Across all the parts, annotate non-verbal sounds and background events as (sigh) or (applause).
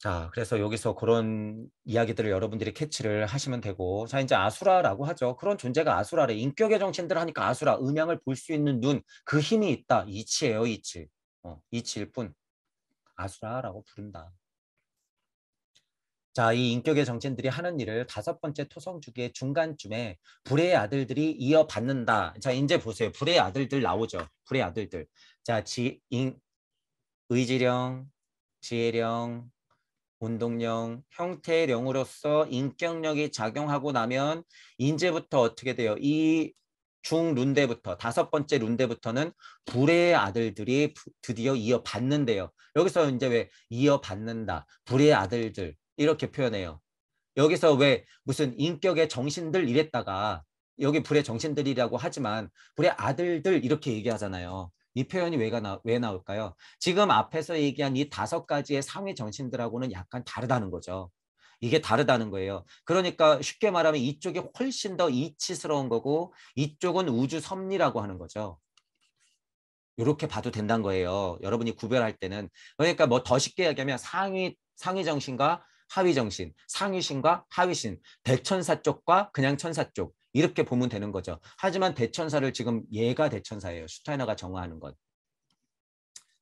자, 그래서 여기서 그런 이야기들을 여러분들이 캐치를 하시면 되고, 자, 이제 아수라라고 하죠. 그런 존재가 아수라래. 인격의 정신들 하니까 아수라, 음양을 볼 수 있는 눈, 그 힘이 있다. 이치예요, 이치. 어, 이치일 뿐. 아수라라고 부른다. 자, 이 인격의 정체들이 하는 일을 다섯 번째 토성주기의 중간쯤에 불의 아들들이 이어받는다. 자, 이제 보세요. 불의 아들들 나오죠. 불의 아들들. 자, 지, 인, 의지령, 지혜령, 운동령 형태령으로서 인격력이 작용하고 나면 이제부터 어떻게 돼요? 이 중룬대부터 다섯 번째 룬대부터는 불의 아들들이 드디어 이어받는데요. 여기서 이제 왜 이어받는다. 불의 아들들 이렇게 표현해요. 여기서 왜 무슨 인격의 정신들 이랬다가 여기 불의 정신들이라고 하지만 불의 아들들 이렇게 얘기하잖아요. 이 표현이 왜 나, 왜 나올까요? 지금 앞에서 얘기한 이 다섯 가지의 상위 정신들하고는 약간 다르다는 거죠. 이게 다르다는 거예요. 그러니까 쉽게 말하면 이쪽이 훨씬 더 이치스러운 거고 이쪽은 우주 섭리라고 하는 거죠. 이렇게 봐도 된다는 거예요. 여러분이 구별할 때는 그러니까 뭐 더 쉽게 얘기하면 상위 상위 정신과 하위 정신, 상위신과 하위신, 백천사 쪽과 그냥 천사 쪽, 이렇게 보면 되는 거죠. 하지만 대천사를 지금 얘가 대천사예요. 슈타이너가 정화하는 것.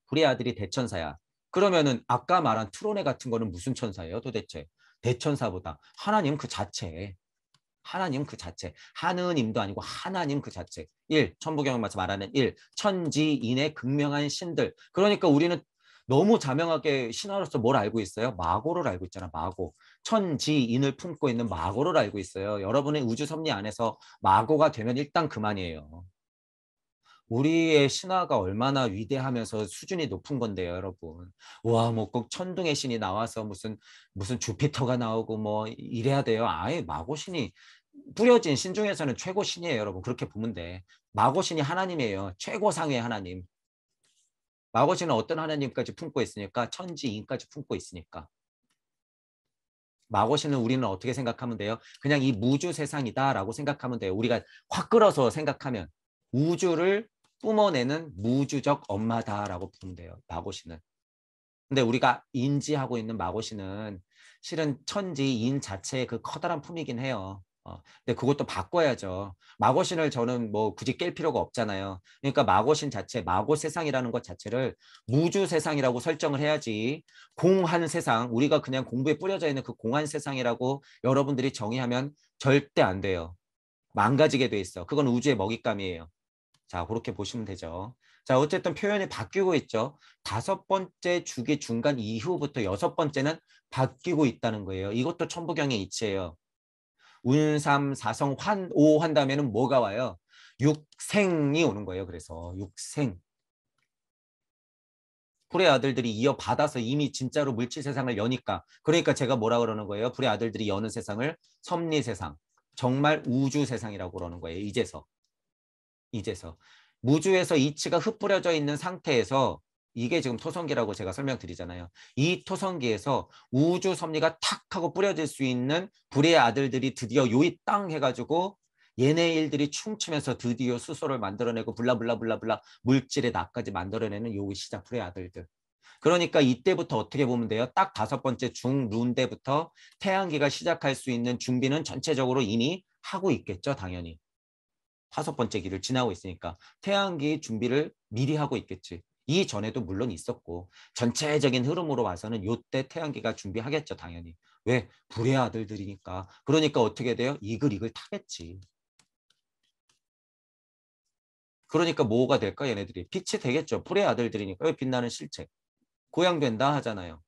불의 아들이 대천사야. 그러면은 아까 말한 트로네 같은 거는 무슨 천사예요 도대체? 대천사보다 하나님 그 자체. 하나님 그 자체. 하느님도 아니고 하나님 그 자체. 1. 천부경에서 을 말하는 1. 천지인의 극명한 신들. 그러니까 우리는 너무 자명하게 신화로서 뭘 알고 있어요? 마고를 알고 있잖아, 마고. 천지인을 품고 있는 마고를 알고 있어요. 여러분의 우주 섭리 안에서 마고가 되면 일단 그만이에요. 우리의 신화가 얼마나 위대하면서 수준이 높은 건데요, 여러분. 와, 뭐 꼭 천둥의 신이 나와서 무슨 무슨 주피터가 나오고 뭐 이래야 돼요. 아예 마고신이 뿌려진 신 중에서는 최고 신이에요, 여러분. 그렇게 보면 돼. 마고신이 하나님이에요. 최고상의 하나님. 마고신은 어떤 하나님까지 품고 있으니까 천지인까지 품고 있으니까 마고시는 우리는 어떻게 생각하면 돼요? 그냥 이 무주 세상이다라고 생각하면 돼요. 우리가 확 끌어서 생각하면 우주를 뿜어내는 무주적 엄마다라고 부르면 돼요. 마고시는. 근데 우리가 인지하고 있는 마고시는 실은 천지인 자체의 그 커다란 품이긴 해요. 어, 근데 그것도 바꿔야죠. 마고신을 저는 뭐 굳이 깰 필요가 없잖아요. 그러니까 마고신 자체, 마고 세상이라는 것 자체를 무주 세상이라고 설정을 해야지 공한 세상, 우리가 그냥 공부에 뿌려져 있는 그 공한 세상이라고 여러분들이 정의하면 절대 안 돼요. 망가지게 돼 있어. 그건 우주의 먹잇감이에요. 자, 그렇게 보시면 되죠. 자, 어쨌든 표현이 바뀌고 있죠. 다섯 번째 주기 중간 이후부터 여섯 번째는 바뀌고 있다는 거예요. 이것도 천부경의 이치예요. 운삼, 사성, 환, 오한다면에 뭐가 와요? 육생이 오는 거예요. 그래서 육생. 불의 아들들이 이어받아서 이미 진짜로 물질 세상을 여니까 그러니까 제가 뭐라 그러는 거예요? 불의 아들들이 여는 세상을 섭리 세상, 정말 우주 세상이라고 그러는 거예요. 이제서. 이제서. 무주에서 이치가 흩뿌려져 있는 상태에서 이게 지금 토성기라고 제가 설명드리잖아요. 이 토성기에서 우주 섭리가 탁 하고 뿌려질 수 있는 불의 아들들이 드디어 요이 땅 해가지고 얘네 일들이 춤추면서 드디어 수소를 만들어내고 블라블라블라블라 물질의 낙까지 만들어내는 요의 시작 불의 아들들. 그러니까 이때부터 어떻게 보면 돼요? 딱 다섯 번째 중 룬 때부터 태양기가 시작할 수 있는 준비는 전체적으로 이미 하고 있겠죠, 당연히. 다섯 번째 길을 지나고 있으니까 태양기 준비를 미리 하고 있겠지. 이전에도 물론 있었고 전체적인 흐름으로 봐서는 요때 태양계가 준비하겠죠 당연히 왜 불의 아들들이니까 그러니까 어떻게 돼요 이글이글 타겠지 그러니까 뭐가 될까 얘네들이 빛이 되겠죠 불의 아들들이니까 왜 빛나는 실체 고양된다 하잖아요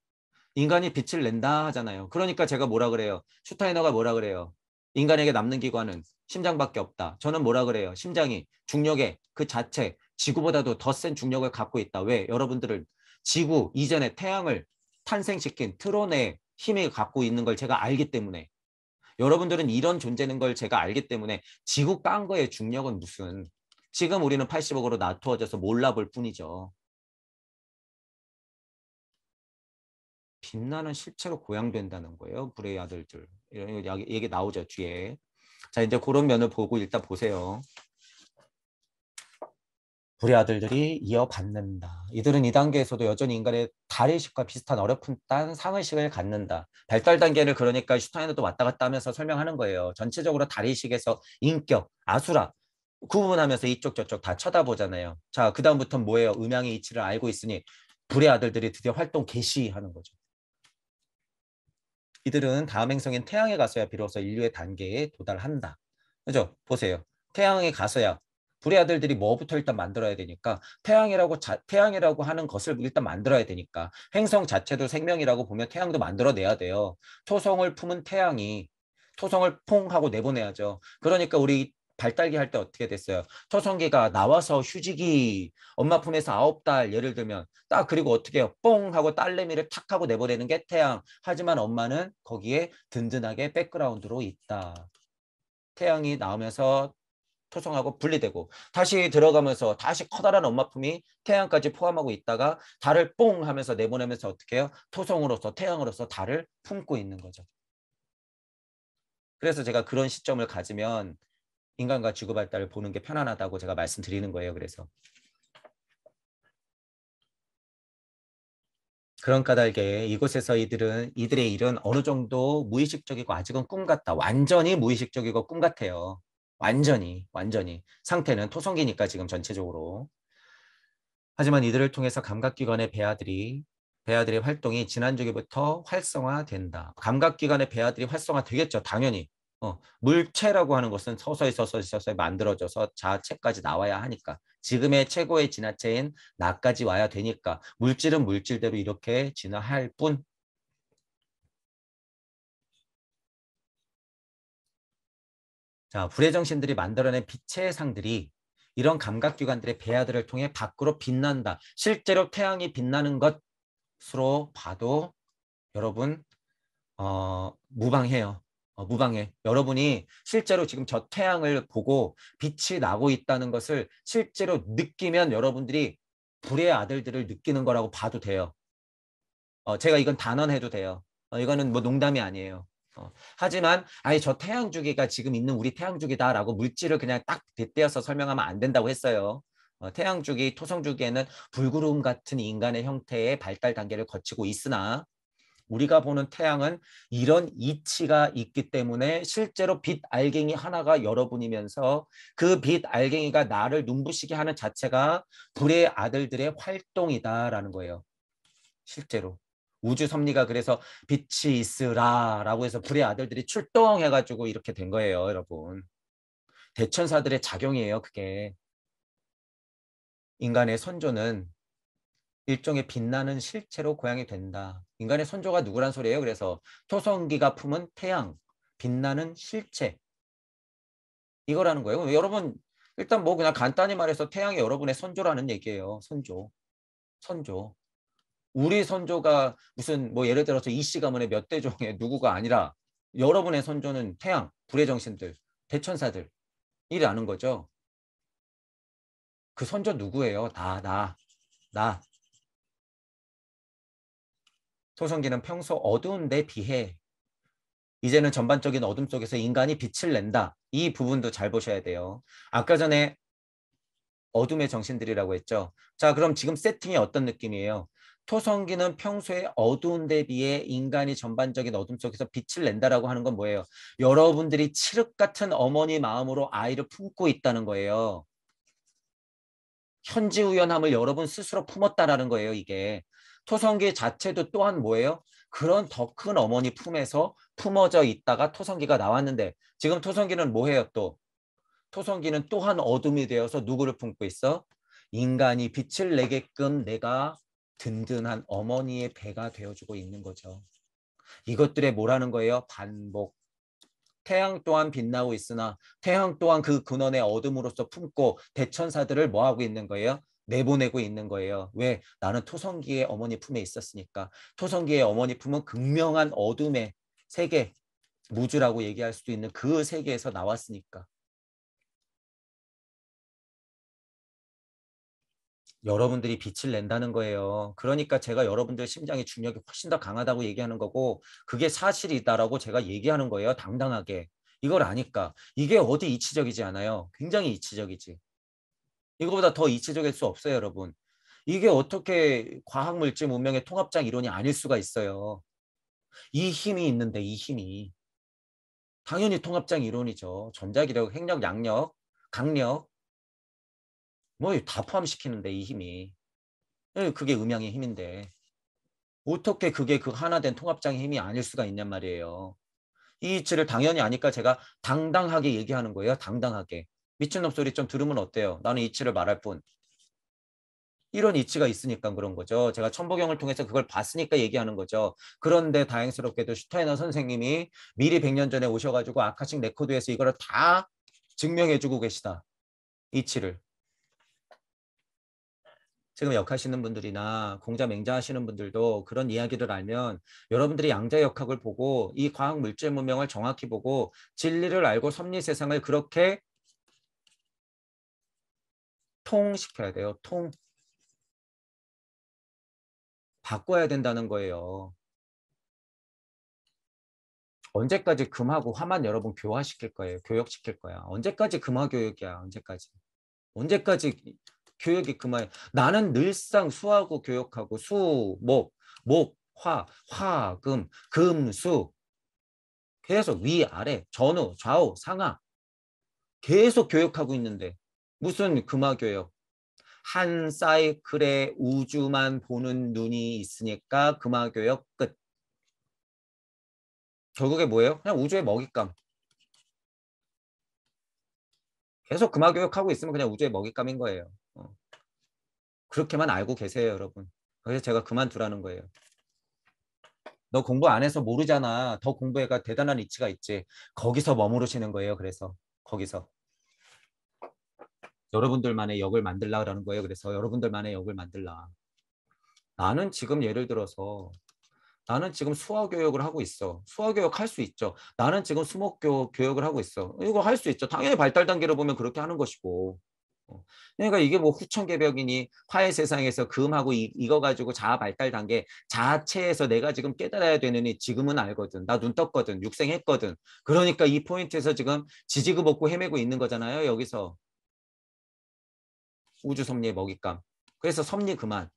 인간이 빛을 낸다 하잖아요 그러니까 제가 뭐라 그래요 슈타이너가 뭐라 그래요 인간에게 남는 기관은 심장밖에 없다. 저는 뭐라 그래요? 심장이 중력의 그 자체, 지구보다도 더 센 중력을 갖고 있다. 왜? 여러분들은 지구 이전에 태양을 탄생시킨 트론의 힘을 갖고 있는 걸 제가 알기 때문에 여러분들은 이런 존재는 걸 제가 알기 때문에 지구 깐 거의 중력은 무슨 지금 우리는 80억으로 나누어져서 몰라볼 뿐이죠. 빛나는 실체로 고양된다는 거예요. 불의 아들들. 이런 얘기 나오죠, 뒤에. 자, 이제 그런 면을 보고 일단 보세요. 불의 아들들이 이어받는다. 이들은 이 단계에서도 여전히 인간의 다리식과 비슷한 어렵은 딴 상의식을 갖는다. 발달 단계를 그러니까 슈타인도 왔다 갔다 하면서 설명하는 거예요. 전체적으로 다리식에서 인격, 아수라 구분하면서 이쪽 저쪽 다 쳐다보잖아요. 자, 그 다음부터 는 뭐예요? 음양의 이치를 알고 있으니 불의 아들들이 드디어 활동 개시하는 거죠. 이들은 다음 행성인 태양에 가서야 비로소 인류의 단계에 도달한다. 그죠? 보세요. 태양에 가서야 불의 아들들이 뭐부터 일단 만들어야 되니까 태양이라고 자, 태양이라고 하는 것을 일단 만들어야 되니까 행성 자체도 생명이라고 보면 태양도 만들어내야 돼요. 토성을 품은 태양이 토성을 퐁 하고 내보내야죠. 그러니까 우리 발달기 할 때 어떻게 됐어요? 초성기가 나와서 휴지기 엄마 품에서 아홉 달 예를 들면 딱 그리고 어떻게 뽕 하고 딸내미를 탁 하고 내보내는 게 태양. 하지만 엄마는 거기에 든든하게 백그라운드로 있다. 태양이 나오면서 토성하고 분리되고 다시 들어가면서 다시 커다란 엄마품이 태양까지 포함하고 있다가 달을 뽕 하면서 내보내면서 어떻게 해요? 토성으로서 태양으로서 달을 품고 있는 거죠. 그래서 제가 그런 시점을 가지면 인간과 지구 발달을 보는 게 편안하다고 제가 말씀드리는 거예요. 그래서 그런 까닭에 이곳에서 이들은 이들의 일은 어느 정도 무의식적이고 아직은 꿈 같다. 완전히 무의식적이고 꿈 같아요. 완전히 완전히 상태는 토성기니까 지금 전체적으로 하지만 이들을 통해서 감각기관의 배아들이 배아들의 활동이 지난주기부터 활성화된다. 감각기관의 배아들이 활성화되겠죠. 당연히 어, 물체라고 하는 것은 서서히 서서히 서서히 만들어져서 자체까지 나와야 하니까 지금의 최고의 진화체인 나까지 와야 되니까 물질은 물질대로 이렇게 진화할 뿐 자, 불의 정신들이 만들어낸 빛의 상들이 이런 감각기관들의 배아들을 통해 밖으로 빛난다. 실제로 태양이 빛나는 것으로 봐도 여러분 어, 무방해요. 어, 무방해. 여러분이 실제로 지금 저 태양을 보고 빛이 나고 있다는 것을 실제로 느끼면 여러분들이 불의 아들들을 느끼는 거라고 봐도 돼요. 어, 제가 이건 단언해도 돼요. 어, 이거는 뭐 농담이 아니에요. 어, 하지만 아예 저 태양 주기가 지금 있는 우리 태양 주기다라고 물질을 그냥 딱 빗대어서 설명하면 안 된다고 했어요. 어, 태양 주기, 토성 주기에는 불구름 같은 인간의 형태의 발달 단계를 거치고 있으나 우리가 보는 태양은 이런 이치가 있기 때문에 실제로 빛 알갱이 하나가 여러분이면서 그 빛 알갱이가 나를 눈부시게 하는 자체가 불의 아들들의 활동이다라는 거예요. 실제로. 우주 섭리가 그래서 빛이 있으라라고 해서 불의 아들들이 출동해가지고 이렇게 된 거예요, 여러분. 대천사들의 작용이에요, 그게. 인간의 선조는 일종의 빛나는 실체로 고향이 된다. 인간의 선조가 누구란 소리예요? 그래서 토성기가 품은 태양, 빛나는 실체. 이거라는 거예요. 여러분 일단 뭐 그냥 간단히 말해서 태양이 여러분의 선조라는 얘기예요. 선조. 선조. 우리 선조가 무슨 뭐 예를 들어서 이씨 가문의 몇 대 종의 누구가 아니라 여러분의 선조는 태양, 불의 정신들, 대천사들 이라는 거죠. 그 선조 누구예요? 다 나, 나. 소성기는 평소 어두운 데 비해 이제는 전반적인 어둠 속에서 인간이 빛을 낸다. 이 부분도 잘 보셔야 돼요. 아까 전에 어둠의 정신들이라고 했죠. 자, 그럼 지금 세팅이 어떤 느낌이에요? 토성기는 평소에 어두운 데 비해 인간이 전반적인 어둠 속에서 빛을 낸다라고 하는 건 뭐예요? 여러분들이 칠흑 같은 어머니 마음으로 아이를 품고 있다는 거예요. 현지 우연함을 여러분 스스로 품었다라는 거예요, 이게. 토성기 자체도 또한 뭐예요? 그런 더 큰 어머니 품에서 품어져 있다가 토성기가 나왔는데 지금 토성기는 뭐해요 또? 토성기는 또한 어둠이 되어서 누구를 품고 있어? 인간이 빛을 내게끔 내가 든든한 어머니의 배가 되어주고 있는 거죠. 이것들의 뭐라는 거예요? 반복. 태양 또한 빛나고 있으나 태양 또한 그 근원의 어둠으로서 품고 대천사들을 뭐하고 있는 거예요? 내보내고 있는 거예요. 왜? 나는 토성기의 어머니 품에 있었으니까. 토성기의 어머니 품은 극명한 어둠의 세계, 무주라고 얘기할 수도 있는 그 세계에서 나왔으니까. 여러분들이 빛을 낸다는 거예요. 그러니까 제가 여러분들 의 심장의 중력이 훨씬 더 강하다고 얘기하는 거고 그게 사실이다라고 제가 얘기하는 거예요. 당당하게. 이걸 아니까. 이게 어디 이치적이지 않아요. 굉장히 이치적이지. 이거보다 더 이치적일 수 없어요, 여러분. 이게 어떻게 과학 물질 문명의 통합장 이론이 아닐 수가 있어요. 이 힘이 있는데 이 힘이. 당연히 통합장 이론이죠. 전자기력, 핵력, 양력, 강력 뭐다 포함시키는데 이 힘이 예, 그게 음양의 힘인데 어떻게 그게 그 하나 된 통합장의 힘이 아닐 수가 있냔 말이에요. 이 이치를 당연히 아니까 제가 당당하게 얘기하는 거예요. 당당하게. 미친놈 소리 좀 들으면 어때요? 나는 이치를 말할 뿐. 이런 이치가 있으니까 그런 거죠. 제가 천보경을 통해서 그걸 봤으니까 얘기하는 거죠. 그런데 다행스럽게도 슈타이너 선생님이 미리 100년 전에 오셔가지고 아카식 레코드에서 이거를 다 증명해주고 계시다. 이치를. 지금 역하시는 분들이나 공자 맹자하시는 분들도 그런 이야기를 알면 여러분들이 양자역학을 보고 이 과학 물질 문명을 정확히 보고 진리를 알고 섭리 세상을 그렇게 통시켜야 돼요. 통. 바꿔야 된다는 거예요. 언제까지 금하고 화만 여러분 교화시킬 거예요. 교역시킬 거야. 언제까지 금화 교육이야. 언제까지. 언제까지 교육이 그만. 나는 늘상 수하고 교육하고 수, 목, 목, 화, 화, 금, 금, 수. 계속 위, 아래, 전후, 좌우, 상하. 계속 교육하고 있는데 무슨 금화 교육? 한 사이클의 우주만 보는 눈이 있으니까 금화 교육 끝. 결국에 뭐예요? 그냥 우주의 먹잇감. 계속 금화 교육하고 있으면 그냥 우주의 먹잇감인 거예요. 그렇게만 알고 계세요, 여러분. 그래서 제가 그만두라는 거예요. 너 공부 안 해서 모르잖아. 더 공부해가 대단한 위치가 있지. 거기서 머무르시는 거예요. 그래서 거기서 여러분들만의 역을 만들라라는 거예요. 그래서 여러분들만의 역을 만들라. 나는 지금 예를 들어서 나는 지금 수화 교육을 하고 있어. 수화 교육 할 수 있죠. 나는 지금 수목 교 교육을 하고 있어. 이거 할 수 있죠. 당연히 발달 단계로 보면 그렇게 하는 것이고. 어. 그러니까 이게 뭐 후천개벽이니 화해 세상에서 금하고 이, 이거 가지고 자아 발달 단계 자체에서 내가 지금 깨달아야 되느니 지금은 알거든. 나 눈 떴거든. 육생했거든. 그러니까 이 포인트에서 지금 지지고 먹고 헤매고 있는 거잖아요. 여기서. 우주 섭리의 먹잇감. 그래서 섭리 그만.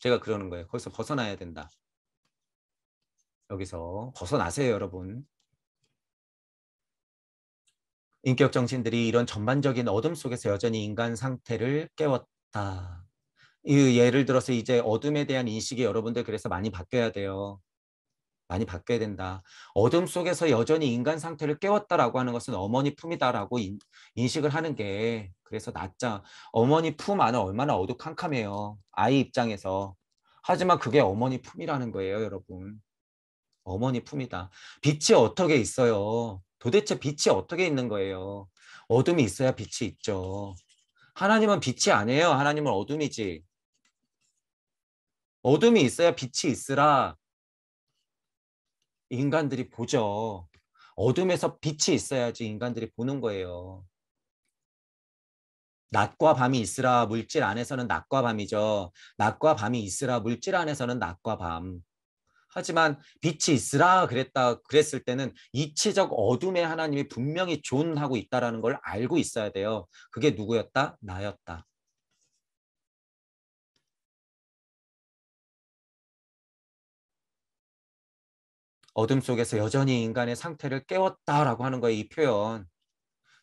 제가 그러는 거예요. 거기서 벗어나야 된다. 여기서 벗어나세요, 여러분. 인격 정신들이 이런 전반적인 어둠 속에서 여전히 인간 상태를 깨웠다. 이 예를 들어서 이제 어둠에 대한 인식이 여러분들 그래서 많이 바뀌어야 돼요. 많이 바뀌어야 된다. 어둠 속에서 여전히 인간 상태를 깨웠다라고 하는 것은 어머니 품이다라고 인, 식을 하는 게 그래서 낫자. 어머니 품안에 얼마나 어두캄캄해요 아이 입장에서. 하지만 그게 어머니 품이라는 거예요, 여러분. 어머니 품이다. 빛이 어떻게 있어요? 도대체 빛이 어떻게 있는 거예요? 어둠이 있어야 빛이 있죠. 하나님은 빛이 아니에요. 하나님은 어둠이지. 어둠이 있어야 빛이 있으라 인간들이 보죠. 어둠에서 빛이 있어야지 인간들이 보는 거예요. 낮과 밤이 있으라 물질 안에서는 낮과 밤이죠. 낮과 밤이 있으라 물질 안에서는 낮과 밤. 하지만 빛이 있으라 그랬다 그랬을 때는 이치적 어둠의 하나님이 분명히 존하고 있다라는 걸 알고 있어야 돼요. 그게 누구였다? 나였다. 어둠 속에서 여전히 인간의 상태를 깨웠다라고 하는 거예요. 이 표현.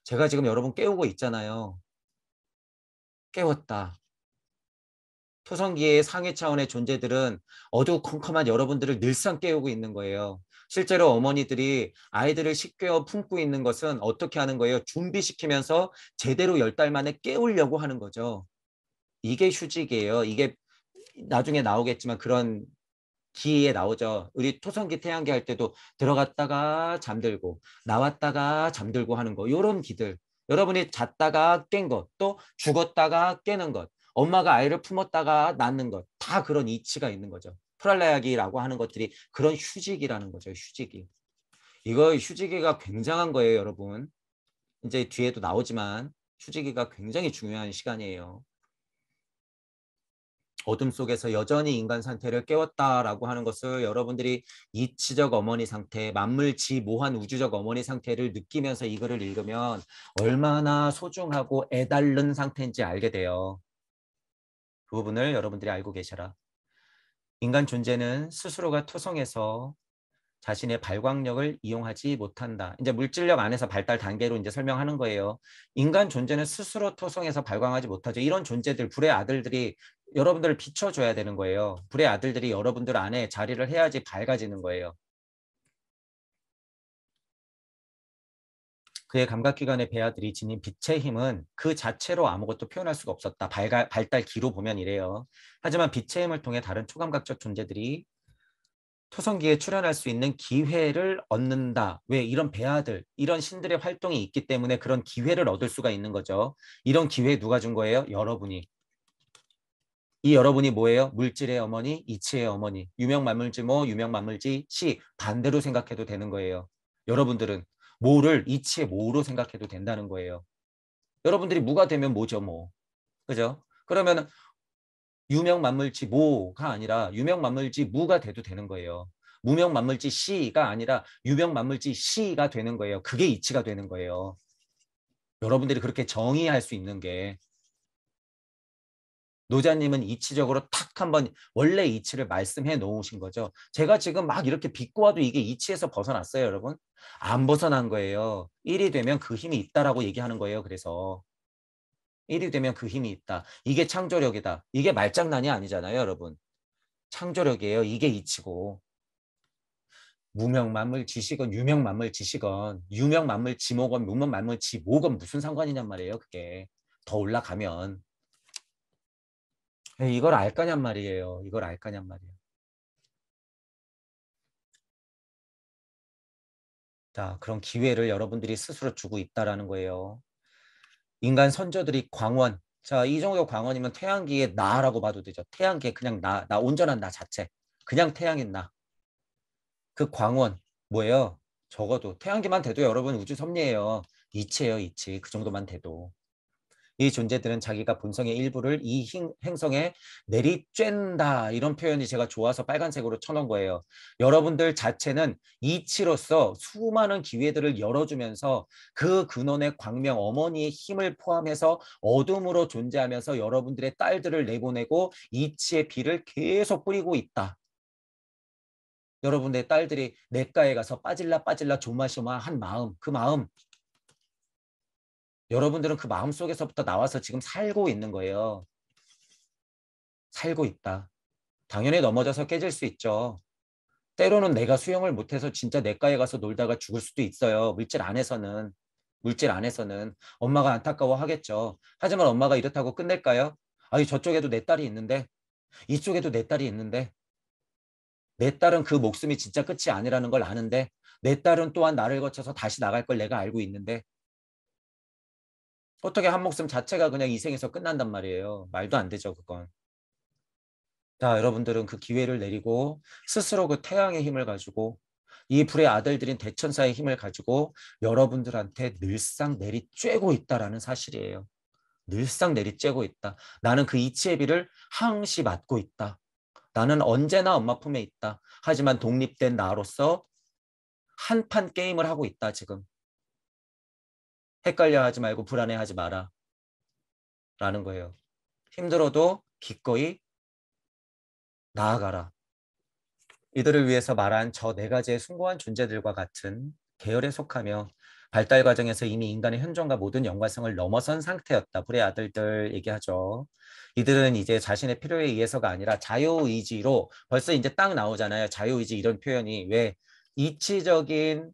제가 지금 여러분 깨우고 있잖아요. 깨웠다. 초성기의 상위 차원의 존재들은 어두컴컴한 여러분들을 늘상 깨우고 있는 거예요. 실제로 어머니들이 아이들을 식겨 품고 있는 것은 어떻게 하는 거예요? 준비시키면서 제대로 열 달 만에 깨우려고 하는 거죠. 이게 휴직이에요. 이게 나중에 나오겠지만 그런 기에 나오죠. 우리 토성기 태양기 할 때도 들어갔다가 잠들고 나왔다가 잠들고 하는 거. 요런 기들. 여러분이 잤다가 깬 것, 또 죽었다가 깨는 것, 엄마가 아이를 품었다가 낳는 것 다 그런 이치가 있는 거죠. 프랄라야기라고 하는 것들이 그런 휴지기라는 거죠. 휴지기 이거 휴지기가 굉장한 거예요, 여러분. 이제 뒤에도 나오지만 휴지기가 굉장히 중요한 시간이에요. 어둠 속에서 여전히 인간 상태를 깨웠다라고 하는 것을 여러분들이 이치적 어머니 상태, 만물지 모한 우주적 어머니 상태를 느끼면서 이거를 읽으면 얼마나 소중하고 애달른 상태인지 알게 돼요. 그 부분을 여러분들이 알고 계셔라. 인간 존재는 스스로가 토성에서 자신의 발광력을 이용하지 못한다. 이제 물질력 안에서 발달 단계로 이제 설명하는 거예요. 인간 존재는 스스로 토성에서 발광하지 못하죠. 이런 존재들 불의 아들들이 여러분들을 비춰줘야 되는 거예요. 불의 아들들이 여러분들 안에 자리를 해야지 밝아지는 거예요. 그의 감각기관의 배아들이 지닌 빛의 힘은 그 자체로 아무것도 표현할 수가 없었다. 발가, 발달 기로 보면 이래요. 하지만 빛의 힘을 통해 다른 초감각적 존재들이 초성기에 출연할 수 있는 기회를 얻는다. 왜 이런 배아들, 이런 신들의 활동이 있기 때문에 그런 기회를 얻을 수가 있는 거죠. 이런 기회 누가 준 거예요? 여러분이. 이 여러분이 뭐예요? 물질의 어머니, 이치의 어머니, 유명 만물지 뭐, 유명 만물지 시 반대로 생각해도 되는 거예요. 여러분들은 모를 이치의 모로 생각해도 된다는 거예요. 여러분들이 무가 되면 뭐죠 뭐. 그죠? 그러면 유명 만물지 모가 아니라 유명 만물지 무가 돼도 되는 거예요. 무명 만물지 시가 아니라 유명 만물지 시가 되는 거예요. 그게 이치가 되는 거예요. 여러분들이 그렇게 정의할 수 있는 게 노자님은 이치적으로 탁 한번 원래 이치를 말씀해 놓으신 거죠. 제가 지금 막 이렇게 비꼬아도 이게 이치에서 벗어났어요, 여러분. 안 벗어난 거예요. 1이 되면 그 힘이 있다라고 얘기하는 거예요. 그래서 1이 되면 그 힘이 있다. 이게 창조력이다. 이게 말장난이 아니잖아요, 여러분. 창조력이에요. 이게 이치고. 무명 만물 지식은 유명 만물 지식은 유명 만물 지목은 무명 만물 지목은 무슨 상관이냔 말이에요, 그게. 더 올라가면 네, 이걸 알까냔 말이에요. 이걸 알까냔 말이에요. 자, 그런 기회를 여러분들이 스스로 주고 있다라는 거예요. 인간 선조들이 광원. 자, 이 정도 광원이면 태양기의 나라고 봐도 되죠. 태양계 그냥 나, 나 온전한 나 자체. 그냥 태양인 나. 그 광원 뭐예요? 적어도 태양계만 돼도 여러분 우주 섭리예요. 이체예요이체그 정도만 돼도. 이 존재들은 자기가 본성의 일부를 이 행성에 내리쬐다 이런 표현이 제가 좋아서 빨간색으로 쳐놓은 거예요. 여러분들 자체는 이치로서 수많은 기회들을 열어주면서 그 근원의 광명 어머니의 힘을 포함해서 어둠으로 존재하면서 여러분들의 딸들을 내보내고 이치의 비를 계속 뿌리고 있다. 여러분의 들 딸들이 내과에 가서 빠질라 빠질라 조마조마한 마음 그 마음 여러분들은 그 마음 속에서부터 나와서 지금 살고 있는 거예요. 살고 있다. 당연히 넘어져서 깨질 수 있죠. 때로는 내가 수영을 못해서 진짜 내과에 가서 놀다가 죽을 수도 있어요. 물질 안에서는. 물질 안에서는. 엄마가 안타까워 하겠죠. 하지만 엄마가 이렇다고 끝낼까요? 아니, 저쪽에도 내 딸이 있는데. 이쪽에도 내 딸이 있는데. 내 딸은 그 목숨이 진짜 끝이 아니라는 걸 아는데. 내 딸은 또한 나를 거쳐서 다시 나갈 걸 내가 알고 있는데. 어떻게 한 목숨 자체가 그냥 이 생에서 끝난단 말이에요. 말도 안 되죠, 그건. 자, 여러분들은 그 기회를 내리고 스스로 그 태양의 힘을 가지고 이 불의 아들들인 대천사의 힘을 가지고 여러분들한테 늘상 내리쬐고 있다라는 사실이에요. 늘상 내리쬐고 있다. 나는 그 이치의 비를 항시 맞고 있다. 나는 언제나 엄마 품에 있다. 하지만 독립된 나로서 한판 게임을 하고 있다, 지금. 헷갈려하지 말고 불안해하지 마라. 라는 거예요. 힘들어도 기꺼이 나아가라. 이들을 위해서 말한 저 네 가지의 숭고한 존재들과 같은 계열에 속하며 발달 과정에서 이미 인간의 현존과 모든 연관성을 넘어선 상태였다. 불의 아들들 얘기하죠. 이들은 이제 자신의 필요에 의해서가 아니라 자유의지로 벌써 이제 딱 나오잖아요. 자유의지 이런 표현이 왜 이치적인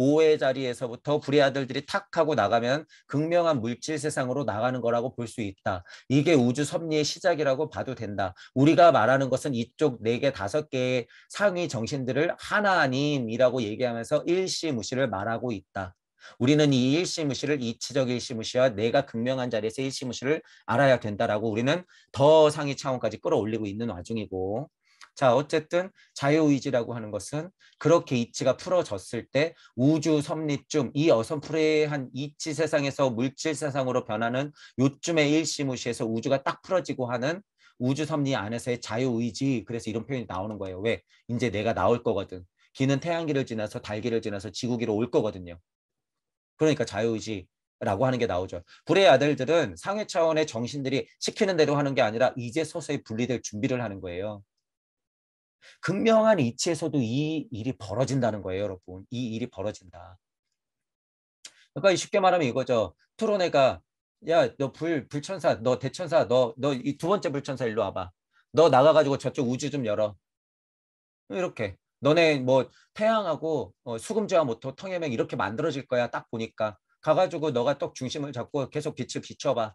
5의 자리에서부터 불의 아들들이 탁 하고 나가면 극명한 물질 세상으로 나가는 거라고 볼 수 있다. 이게 우주 섭리의 시작이라고 봐도 된다. 우리가 말하는 것은 이쪽 4개, 5개의 상위 정신들을 하나님이라고 얘기하면서 일시무시를 말하고 있다. 우리는 이 일시무시를 이치적 일시무시와 내가 극명한 자리에서 일시무시를 알아야 된다라고 우리는 더 상위 차원까지 끌어올리고 있는 와중이고 자, 어쨌든 자유의지라고 하는 것은 그렇게 이치가 풀어졌을 때 우주 섭리쯤 이 어선프레한 이치 세상에서 물질 세상으로 변하는 요쯤의 일시무시에서 우주가 딱 풀어지고 하는 우주 섭리 안에서의 자유의지 그래서 이런 표현이 나오는 거예요. 왜? 이제 내가 나올 거거든. 기는 태양기를 지나서 달기를 지나서 지구기로 올 거거든요. 그러니까 자유의지 라고 하는 게 나오죠. 불의 아들들은 상해 차원의 정신들이 시키는 대로 하는 게 아니라 이제 서서히 분리될 준비를 하는 거예요. 극명한 이치에서도 이 일이 벌어진다는 거예요, 여러분. 이 일이 벌어진다. 그러니까 쉽게 말하면 이거죠. 트로네가 야, 너 불, 불천사, 너 대천사, 너, 너 이 두 번째 불천사 일로 와봐. 너 나가가지고 저쪽 우주 좀 열어. 이렇게. 너네 뭐 태양하고 어, 수금지와 모토, 통해명 이렇게 만들어질 거야. 딱 보니까. 가가지고 너가 떡 중심을 잡고 계속 빛을 비춰봐.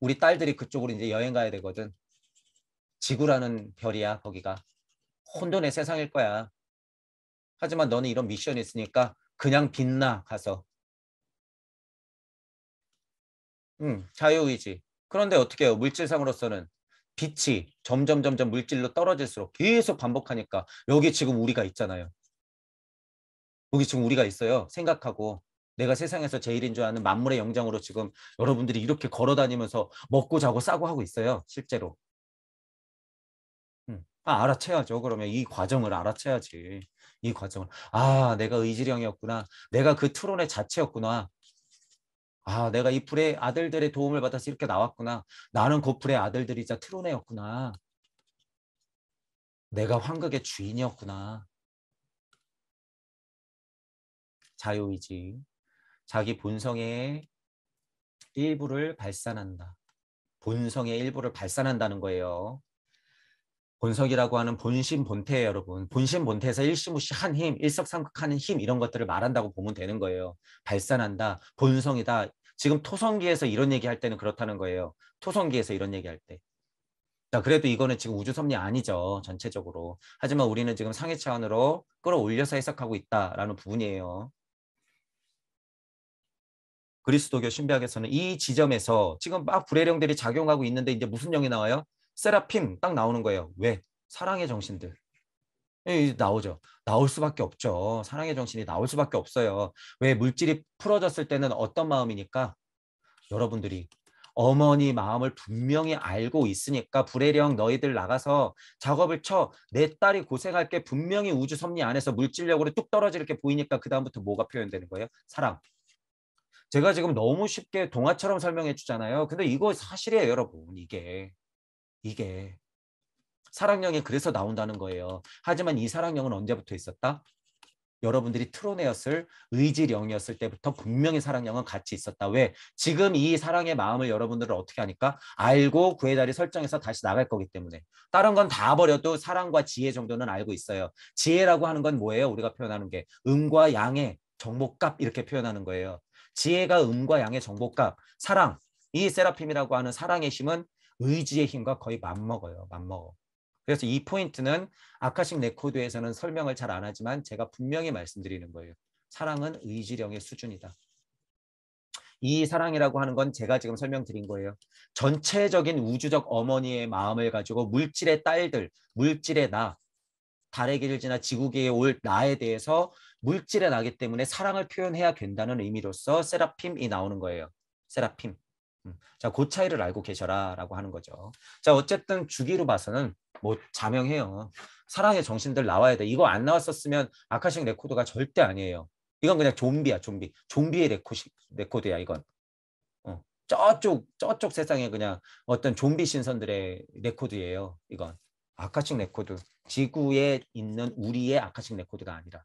우리 딸들이 그쪽으로 이제 여행 가야 되거든. 지구라는 별이야 거기가 혼돈의 세상일 거야. 하지만 너는 이런 미션이 있으니까 그냥 빛나 가서. 음, 자유의지. 그런데 어떻게 해요? 물질상으로서는 빛이 점점 점점 물질로 떨어질수록 계속 반복하니까 여기 지금 우리가 있잖아요. 여기 지금 우리가 있어요. 생각하고 내가 세상에서 제일인 줄 아는 만물의 영장으로 지금 여러분들이 이렇게 걸어다니면서 먹고 자고 싸고 하고 있어요. 실제로. 아, 알아채야죠. 그러면 이 과정을 알아채야지. 이 과정을. 아, 내가 의지령이었구나. 내가 그 트론의 자체였구나. 아, 내가 이 불의 아들들의 도움을 받아서 이렇게 나왔구나. 나는 그 불의 아들들이자 트론의였구나. 내가 환극의 주인이었구나. 자유의지. 자기 본성의 일부를 발산한다. 본성의 일부를 발산한다는 거예요. 본석이라고 하는 본심 본태예요, 여러분. 본심 본태에서 일시무시한 힘, 일석삼극하는 힘 이런 것들을 말한다고 보면 되는 거예요. 발산한다, 본성이다. 지금 토성기에서 이런 얘기할 때는 그렇다는 거예요. 토성기에서 이런 얘기할 때. 자, 그래도 이거는 지금 우주섭리 아니죠, 전체적으로. 하지만 우리는 지금 상해 차원으로 끌어올려서 해석하고 있다라는 부분이에요. 그리스도교 신비학에서는 이 지점에서 지금 막 불해령들이 작용하고 있는데 이제 무슨 영이 나와요? 세라핌 딱 나오는 거예요. 왜? 사랑의 정신들. 예, 나오죠. 나올 수밖에 없죠. 사랑의 정신이 나올 수밖에 없어요. 왜 물질이 풀어졌을 때는 어떤 마음이니까 여러분들이 어머니 마음을 분명히 알고 있으니까 불혜령 너희들 나가서 작업을 쳐 내 딸이 고생할 게 분명히 우주 섭리 안에서 물질력으로 뚝 떨어질 게 보이니까 그 다음부터 뭐가 표현되는 거예요? 사랑. 제가 지금 너무 쉽게 동화처럼 설명해 주잖아요. 근데 이거 사실이에요, 여러분. 이게 이게 사랑령이 그래서 나온다는 거예요. 하지만 이 사랑령은 언제부터 있었다? 여러분들이 트로네었을 의지령이었을 때부터 분명히 사랑령은 같이 있었다. 왜? 지금 이 사랑의 마음을 여러분들은 어떻게 하니까? 알고 구해 다리 설정해서 다시 나갈 거기 때문에. 다른 건 다 버려도 사랑과 지혜 정도는 알고 있어요. 지혜라고 하는 건 뭐예요? 우리가 표현하는 게 음과 양의 정보값 이렇게 표현하는 거예요. 지혜가 음과 양의 정보값, 사랑, 이 세라핌이라고 하는 사랑의 힘은 의지의 힘과 거의 맞먹어요. 맞먹어. 그래서 이 포인트는 아카식 레코드에서는 설명을 잘 안 하지만 제가 분명히 말씀드리는 거예요. 사랑은 의지령의 수준이다. 이 사랑이라고 하는 건 제가 지금 설명드린 거예요. 전체적인 우주적 어머니의 마음을 가지고 물질의 딸들, 물질의 나, 달의 길을 지나 지구계에 올 나에 대해서 물질의 나기 때문에 사랑을 표현해야 된다는 의미로서 세라핌이 나오는 거예요. 세라핌. 음, 자, 그 차이를 알고 계셔라라고 하는 거죠. 자, 어쨌든 주기로 봐서는 뭐 자명해요. 사랑의 정신들 나와야 돼. 이거 안 나왔었으면 아카식 레코드가 절대 아니에요. 이건 그냥 좀비야, 좀비. 좀비의 레코시, 레코드야, 이건. 어, 저쪽, 저쪽 세상에 그냥 어떤 좀비 신선들의 레코드예요, 이건. 아카식 레코드. 지구에 있는 우리의 아카식 레코드가 아니라.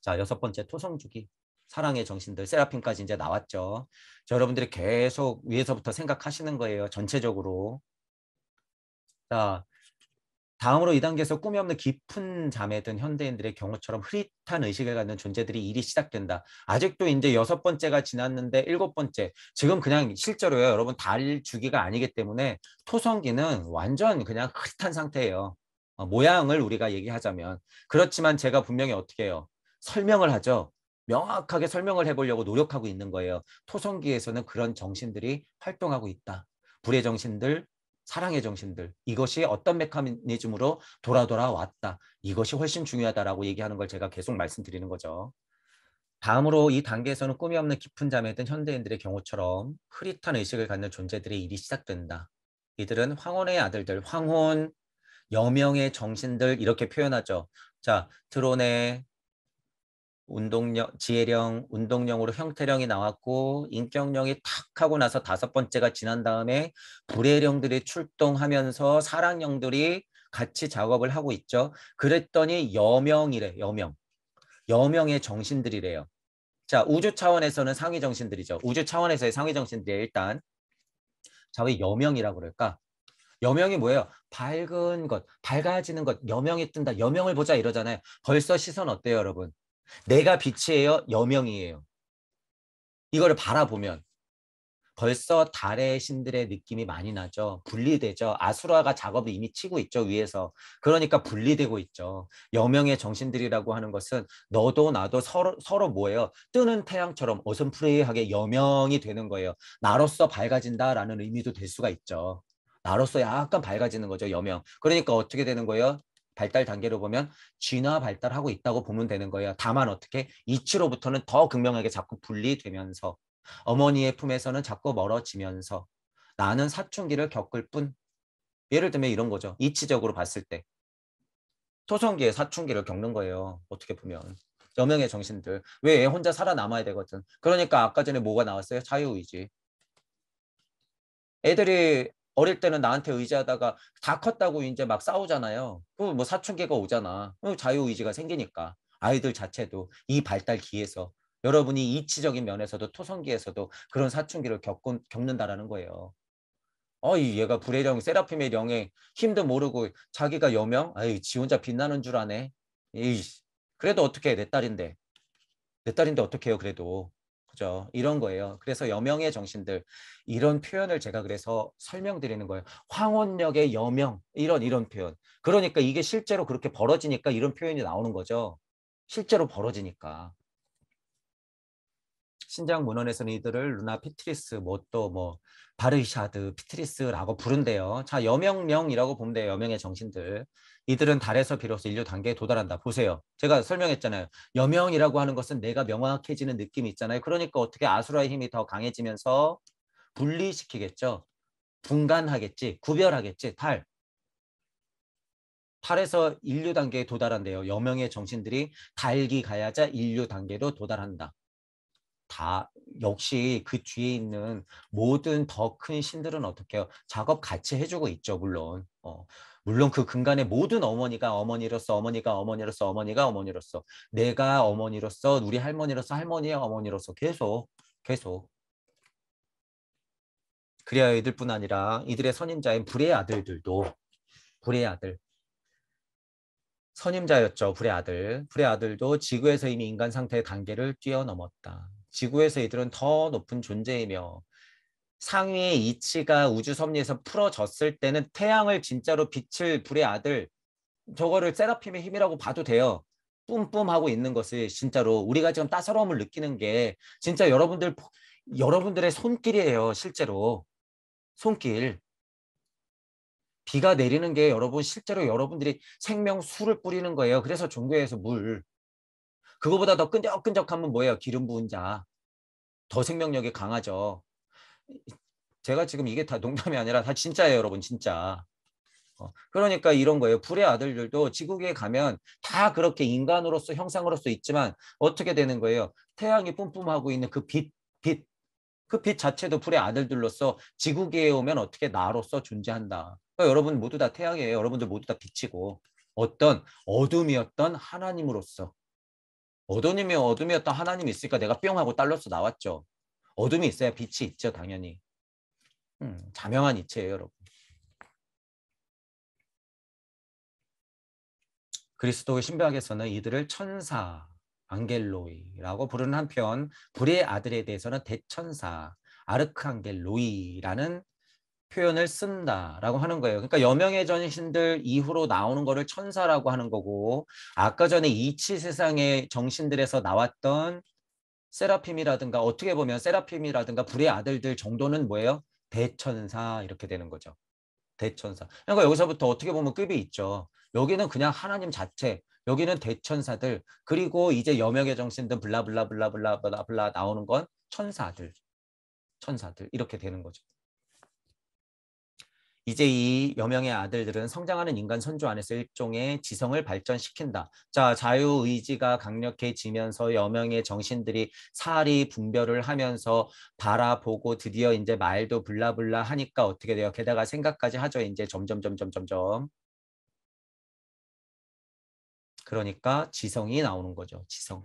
자, 여섯 번째 토성주기. 사랑의 정신들 세라핀까지 이제 나왔죠. 여러분들이 계속 위에서부터 생각하시는 거예요. 전체적으로. 자, 다음으로 이단계에서 꿈이 없는 깊은 잠에 든 현대인들의 경우처럼 흐릿한 의식을 갖는 존재들이 일이 시작된다. 아직도 이제 여섯 번째가 지났는데 일곱 번째. 지금 그냥 실제로요. 여러분 달 주기가 아니기 때문에 토성기는 완전 그냥 흐릿한 상태예요. 어, 모양을 우리가 얘기하자면. 그렇지만 제가 분명히 어떻게 해요? 설명을 하죠. 명확하게 설명을 해보려고 노력하고 있는 거예요. 토성기에서는 그런 정신들이 활동하고 있다. 불의 정신들, 사랑의 정신들 이것이 어떤 메커니즘으로 돌아 돌아왔다. 이것이 훨씬 중요하다라고 얘기하는 걸 제가 계속 말씀드리는 거죠. 다음으로 이 단계에서는 꿈이 없는 깊은 잠에 든 현대인들의 경우처럼 흐릿한 의식을 갖는 존재들의 일이 시작된다. 이들은 황혼의 아들들, 황혼, 여명의 정신들 이렇게 표현하죠. 자, 드론의 운동령, 지혜령, 운동령으로 형태령이 나왔고 인격령이 탁 하고 나서 다섯 번째가 지난 다음에 불혜령들이 출동하면서 사랑령들이 같이 작업을 하고 있죠. 그랬더니 여명이래, 여명. 여명의 정신들이래요. 자, 우주 차원에서는 상위 정신들이죠. 우주 차원에서의 상위 정신들이 일단 자, 왜 여명이라고 그럴까? 여명이 뭐예요? 밝은 것, 밝아지는 것, 여명이 뜬다, 여명을 보자 이러잖아요. 벌써 시선 어때요, 여러분? 내가 빛이에요, 여명이에요. 이거를 바라보면 벌써 달의 신들의 느낌이 많이 나죠. 분리되죠. 아수라가 작업을 이미 치고 있죠. 위에서. 그러니까 분리되고 있죠. 여명의 정신들이라고 하는 것은 너도 나도 서로, 서로 뭐예요? 뜨는 태양처럼 어슴프레이하게 여명이 되는 거예요. 나로서 밝아진다라는 의미도 될 수가 있죠. 나로서 약간 밝아지는 거죠. 여명. 그러니까 어떻게 되는 거예요? 발달 단계로 보면 진화 발달하고 있다고 보면 되는 거예요. 다만 어떻게 이치로부터는 더 극명하게 자꾸 분리되면서 어머니의 품에서는 자꾸 멀어지면서 나는 사춘기를 겪을 뿐 예를 들면 이런 거죠. 이치적으로 봤을 때 토성기에 사춘기를 겪는 거예요. 어떻게 보면 여명의 정신들 왜 혼자 살아남아야 되거든. 그러니까 아까 전에 뭐가 나왔어요? 자유의지. 애들이 어릴 때는 나한테 의지하다가 다 컸다고 이제 막 싸우잖아요. 그럼 뭐 사춘기가 오잖아. 자유 의지가 생기니까 아이들 자체도 이 발달 기에서 여러분이 이치적인 면에서도 토성기에서도 그런 사춘기를 겪은, 겪는다라는 거예요. 어이 얘가 불의 령 세라핌의 영에 힘도 모르고 자기가 여명 아이 지 혼자 빛나는 줄 아네. 이 그래도 어떻게 내 딸인데 내 딸인데 어떻게 해요 그래도 거죠. 이런 거예요. 그래서 여명의 정신들 이런 표현을 제가 그래서 설명드리는 거예요. 황혼역의 여명 이런 이런 표현. 그러니까 이게 실제로 그렇게 벌어지니까 이런 표현이 나오는 거죠. 실제로 벌어지니까. 신장 문헌에서는 이들을 루나 피트리스, 뭐 또 뭐 바르샤드, 피트리스라고 부른대요. 자, 여명명이라고 보면 돼요. 여명의 정신들. 이들은 달에서 비로소 인류 단계에 도달한다. 보세요. 제가 설명했잖아요. 여명이라고 하는 것은 내가 명확해지는 느낌이 있잖아요. 그러니까 어떻게 아수라의 힘이 더 강해지면서 분리시키겠죠. 분간하겠지, 구별하겠지, 달. 8에서 인류 단계에 도달한대요. 여명의 정신들이 달기 가야자 인류 단계로 도달한다. 다 역시 그 뒤에 있는 모든 더 큰 신들은 어떻게 해요? 작업 같이 해주고 있죠, 물론. 어, 물론 그 근간에 모든 어머니가 어머니로서 어머니가 어머니로서 어머니가 어머니로서 내가 어머니로서 우리 할머니로서 할머니의 어머니로서 계속 계속 그래야 이들뿐 아니라 이들의 선임자인 불의 아들들도 불의 아들 선임자였죠 불의 아들 불의 아들도 지구에서 이미 인간 상태의 단계를 뛰어넘었다 지구에서 이들은 더 높은 존재이며 상위의 이치가 우주 섭리에서 풀어졌을 때는 태양을 진짜로 빛을 불의 아들 저거를 세라핌의 힘이라고 봐도 돼요. 뿜뿜하고 있는 것을 진짜로 우리가 지금 따스러움을 느끼는 게 진짜 여러분들 여러분들의 손길이에요. 실제로 손길. 비가 내리는 게 여러분 실제로 여러분들이 생명 수를 뿌리는 거예요. 그래서 종교에서 물 그거보다 더 끈적끈적하면 뭐예요? 기름 부은 자. 더 생명력이 강하죠. 제가 지금 이게 다 농담이 아니라 다 진짜예요, 여러분, 진짜. 어, 그러니까 이런 거예요. 불의 아들들도 지구에 가면 다 그렇게 인간으로서 형상으로서 있지만 어떻게 되는 거예요? 태양이 뿜뿜하고 있는 그 빛, 빛. 그 빛 자체도 불의 아들들로서 지구계에 오면 어떻게 나로서 존재한다. 그러니까 여러분 모두 다 태양이에요. 여러분들 모두 다 빛이고 어떤 어둠이었던 하나님으로서 어둠이면 어둠이었던 하나님이 있으니까 내가 뿅 하고 딸로서 나왔죠. 어둠이 있어야 빛이 있죠, 당연히. 음, 자명한 이체예요, 여러분. 그리스도의 신비학에서는 이들을 천사, 안겔로이라고 부르는 한편 불의 아들에 대해서는 대천사, 아르크안겔로이라는 표현을 쓴다라고 하는 거예요. 그러니까 여명의 전신들 이후로 나오는 거를 천사라고 하는 거고 아까 전에 이치 세상의 정신들에서 나왔던 세라핌이라든가 어떻게 보면 세라핌이라든가 불의 아들들 정도는 뭐예요? 대천사 이렇게 되는 거죠. 대천사. 그러니까 여기서부터 어떻게 보면 급이 있죠. 여기는 그냥 하나님 자체, 여기는 대천사들, 그리고 이제 여명의 정신 들 블라블라블라블라블라 나오는 건 천사들, 천사들 이렇게 되는 거죠. 이제 이 여명의 아들들은 성장하는 인간 선조 안에서 일종의 지성을 발전시킨다. 자, 자유의지가 강력해지면서 여명의 정신들이 사리 분별을 하면서 바라보고 드디어 이제 말도 블라블라 하니까 어떻게 돼요? 게다가 생각까지 하죠. 이제 점점 점점 점점. 그러니까 지성이 나오는 거죠. 지성.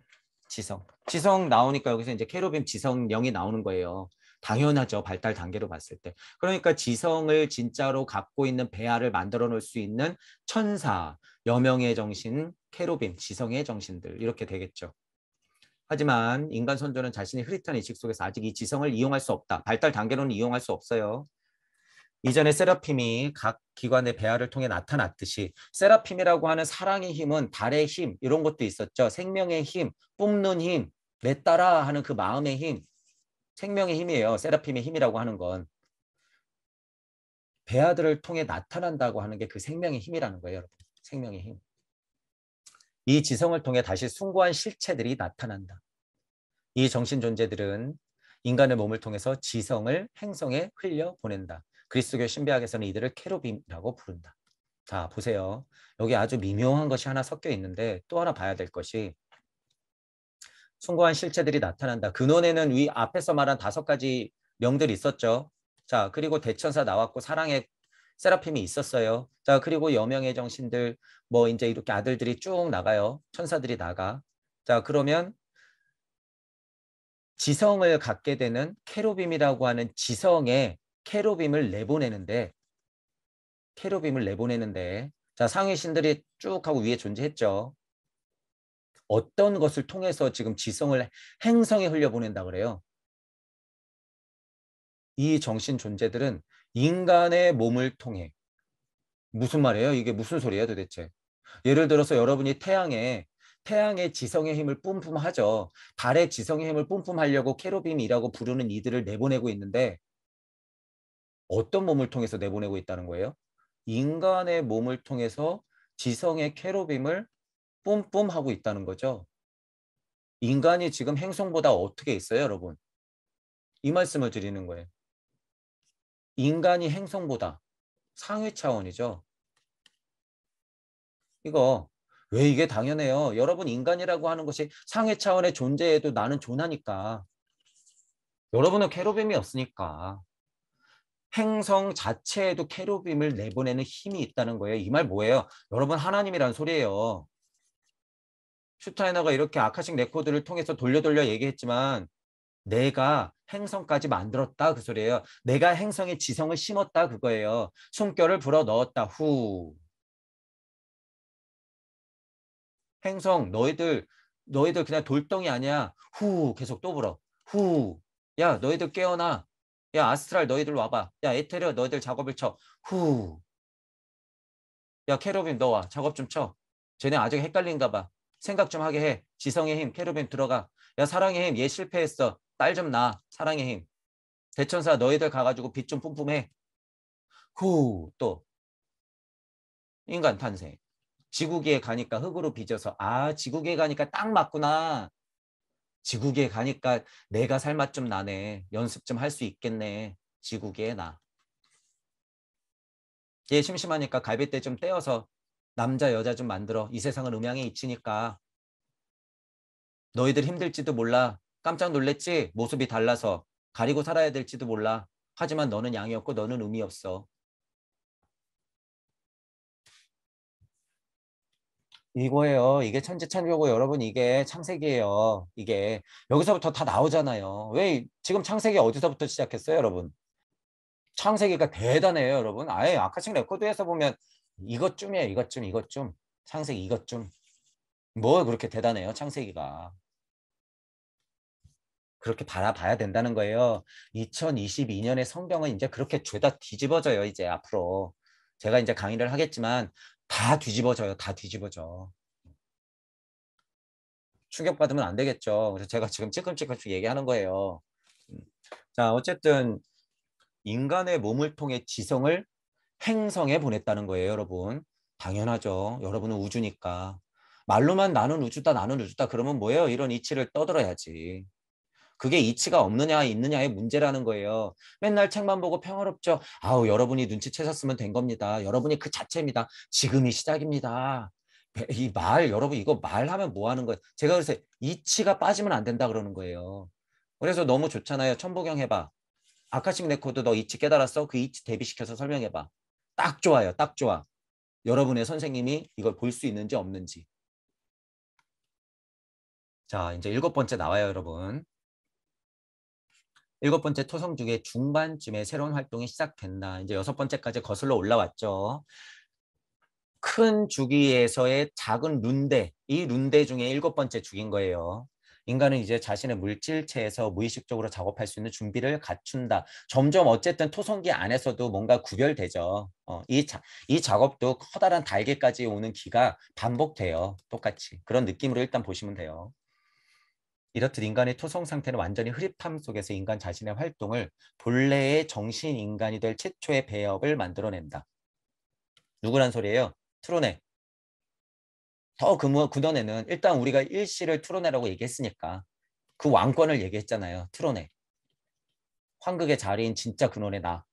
지성. 지성 나오니까 여기서 이제 캐로빔 지성령이 나오는 거예요. 당연하죠. 발달 단계로 봤을 때. 그러니까 지성을 진짜로 갖고 있는 배아를 만들어 놓을 수 있는 천사, 여명의 정신, 캐로빔, 지성의 정신들 이렇게 되겠죠. 하지만 인간 선조는 자신의 흐릿한 의식 속에서 아직 이 지성을 이용할 수 없다. 발달 단계로는 이용할 수 없어요. 이전에 세라핌이 각 기관의 배아를 통해 나타났듯이 세라핌이라고 하는 사랑의 힘은 달의 힘 이런 것도 있었죠. 생명의 힘, 뿜는 힘, 내 따라 하는 그 마음의 힘 생명의 힘이에요. 세라핌의 힘이라고 하는 건 배아들을 통해 나타난다고 하는 게 그 생명의 힘이라는 거예요, 여러분. 생명의 힘. 이 지성을 통해 다시 숭고한 실체들이 나타난다. 이 정신 존재들은 인간의 몸을 통해서 지성을 행성에 흘려 보낸다. 그리스도교 신비학에서는 이들을 캐로빔이라고 부른다. 자, 보세요. 여기 아주 미묘한 것이 하나 섞여 있는데 또 하나 봐야 될 것이 숭고한 실체들이 나타난다. 근원에는 위 앞에서 말한 다섯 가지 명들이 있었죠. 자, 그리고 대천사 나왔고 사랑의 세라핌이 있었어요. 자, 그리고 여명의 정신들 뭐 이제 이렇게 아들들이 쭉 나가요. 천사들이 나가. 자, 그러면 지성을 갖게 되는 캐로빔이라고 하는 지성에 캐로빔을 내보내는데 캐로빔을 내보내는데 자, 상위 신들이 쭉 하고 위에 존재했죠. 어떤 것을 통해서 지금 지성을 행성에 흘려보낸다 그래요. 이 정신 존재들은 인간의 몸을 통해 무슨 말이에요? 이게 무슨 소리예요 도대체? 예를 들어서 여러분이 태양에 태양의 지성의 힘을 뿜뿜하죠. 달의 지성의 힘을 뿜뿜하려고 캐로빔이라고 부르는 이들을 내보내고 있는데 어떤 몸을 통해서 내보내고 있다는 거예요? 인간의 몸을 통해서 지성의 캐로빔을 뿜뿜 하고 있다는 거죠. 인간이 지금 행성보다 어떻게 있어요, 여러분? 이 말씀을 드리는 거예요. 인간이 행성보다 상위 차원이죠. 이거 왜 이게 당연해요? 여러분 인간이라고 하는 것이 상위 차원의 존재에도 나는 존하니까. 여러분은 캐로빔이 없으니까. 행성 자체에도 캐로빔을 내보내는 힘이 있다는 거예요. 이 말 뭐예요? 여러분 하나님이란 소리예요. 슈타이너가 이렇게 아카식 레코드를 통해서 돌려 돌려 얘기했지만 내가 행성까지 만들었다 그 소리예요. 내가 행성의 지성을 심었다 그거예요. 숨결을 불어 넣었다 후. 행성 너희들 너희들 그냥 돌덩이 아니야. 후 계속 또 불어. 후. 야 너희들 깨어나. 야 아스트랄 너희들 와봐. 야에테르 너희들 작업을 쳐. 후. 야 캐로빈 너와 작업 좀 쳐. 쟤네 아직 헷갈린가 봐. 생각 좀 하게 해. 지성의 힘, 캐루빔 들어가. 야 사랑의 힘, 얘 실패했어. 딸 좀 나, 사랑의 힘. 대천사 너희들 가가지고 빛 좀 뿜뿜해. 후 또 인간 탄생. 지구계에 가니까 흙으로 빚어서 아 지구계에 가니까 딱 맞구나. 지구계에 가니까 내가 살맛좀 나네. 연습 좀 할 수 있겠네. 지구계에 나. 얘 심심하니까 갈비뼈 좀 떼어서 남자 여자 좀 만들어. 이 세상은 음양에 있지니까 너희들 힘들지도 몰라. 깜짝 놀랬지? 모습이 달라서 가리고 살아야 될지도 몰라. 하지만 너는 양이 없고 너는 음이 없어. 이거예요. 이게 천지창조고 여러분 이게 창세기예요. 이게 여기서부터 다 나오잖아요. 왜 지금 창세기 어디서부터 시작했어요, 여러분? 창세기가 대단해요, 여러분. 아예 아카식 레코드에서 보면 이것 쯤이에요 이것 쯤 이것 쯤 창세기 이것 쯤뭐 그렇게 대단해요, 창세기가. 그렇게 바라봐야 된다는 거예요. 2022년의 성경은 이제 그렇게 죄다 뒤집어져요, 이제 앞으로. 제가 이제 강의를 하겠지만 다 뒤집어져요, 다 뒤집어져. 충격받으면 안 되겠죠. 그래서 제가 지금 찔끔찔끔 얘기하는 거예요. 음. 자, 어쨌든 인간의 몸을 통해 지성을 행성에 보냈다는 거예요, 여러분. 당연하죠. 여러분은 우주니까. 말로만 나는 우주다, 나는 우주다. 그러면 뭐예요? 이런 이치를 떠들어야지. 그게 이치가 없느냐, 있느냐의 문제라는 거예요. 맨날 책만 보고 평화롭죠. 아우, 여러분이 눈치채셨으면 된 겁니다. 여러분이 그 자체입니다. 지금이 시작입니다. 이 말, 여러분, 이거 말하면 뭐 하는 거예요? 제가 그래서 이치가 빠지면 안 된다 그러는 거예요. 그래서 너무 좋잖아요. 천보경 해봐. 아카식 레코드 너 이치 깨달았어? 그 이치 대비시켜서 설명해봐. 딱 좋아요. 딱 좋아. 여러분의 선생님이 이걸 볼 수 있는지 없는지. 자, 이제 일곱 번째 나와요, 여러분. 일곱 번째 토성 중에 중반쯤에 새로운 활동이 시작된다. 이제 여섯 번째까지 거슬러 올라왔죠. 큰 주기에서의 작은 룬대, 이 룬대 중에 일곱 번째 주기인 거예요. 인간은 이제 자신의 물질체에서 무의식적으로 작업할 수 있는 준비를 갖춘다. 점점 어쨌든 토성기 안에서도 뭔가 구별되죠. 어, 이, 자, 이 작업도 커다란 달개까지 오는 기가 반복돼요. 똑같이. 그런 느낌으로 일단 보시면 돼요. 이렇듯 인간의 토성 상태는 완전히 흐릿함 속에서 인간 자신의 활동을 본래의 정신 인간이 될 최초의 배역을 만들어낸다. 누구란 소리예요? 트론의 더 근원에는 일단 우리가 일시를 틀어내라고 얘기했으니까 그 왕권을 얘기했잖아요. 틀어내. 황극의 자리인 진짜 근원의 나.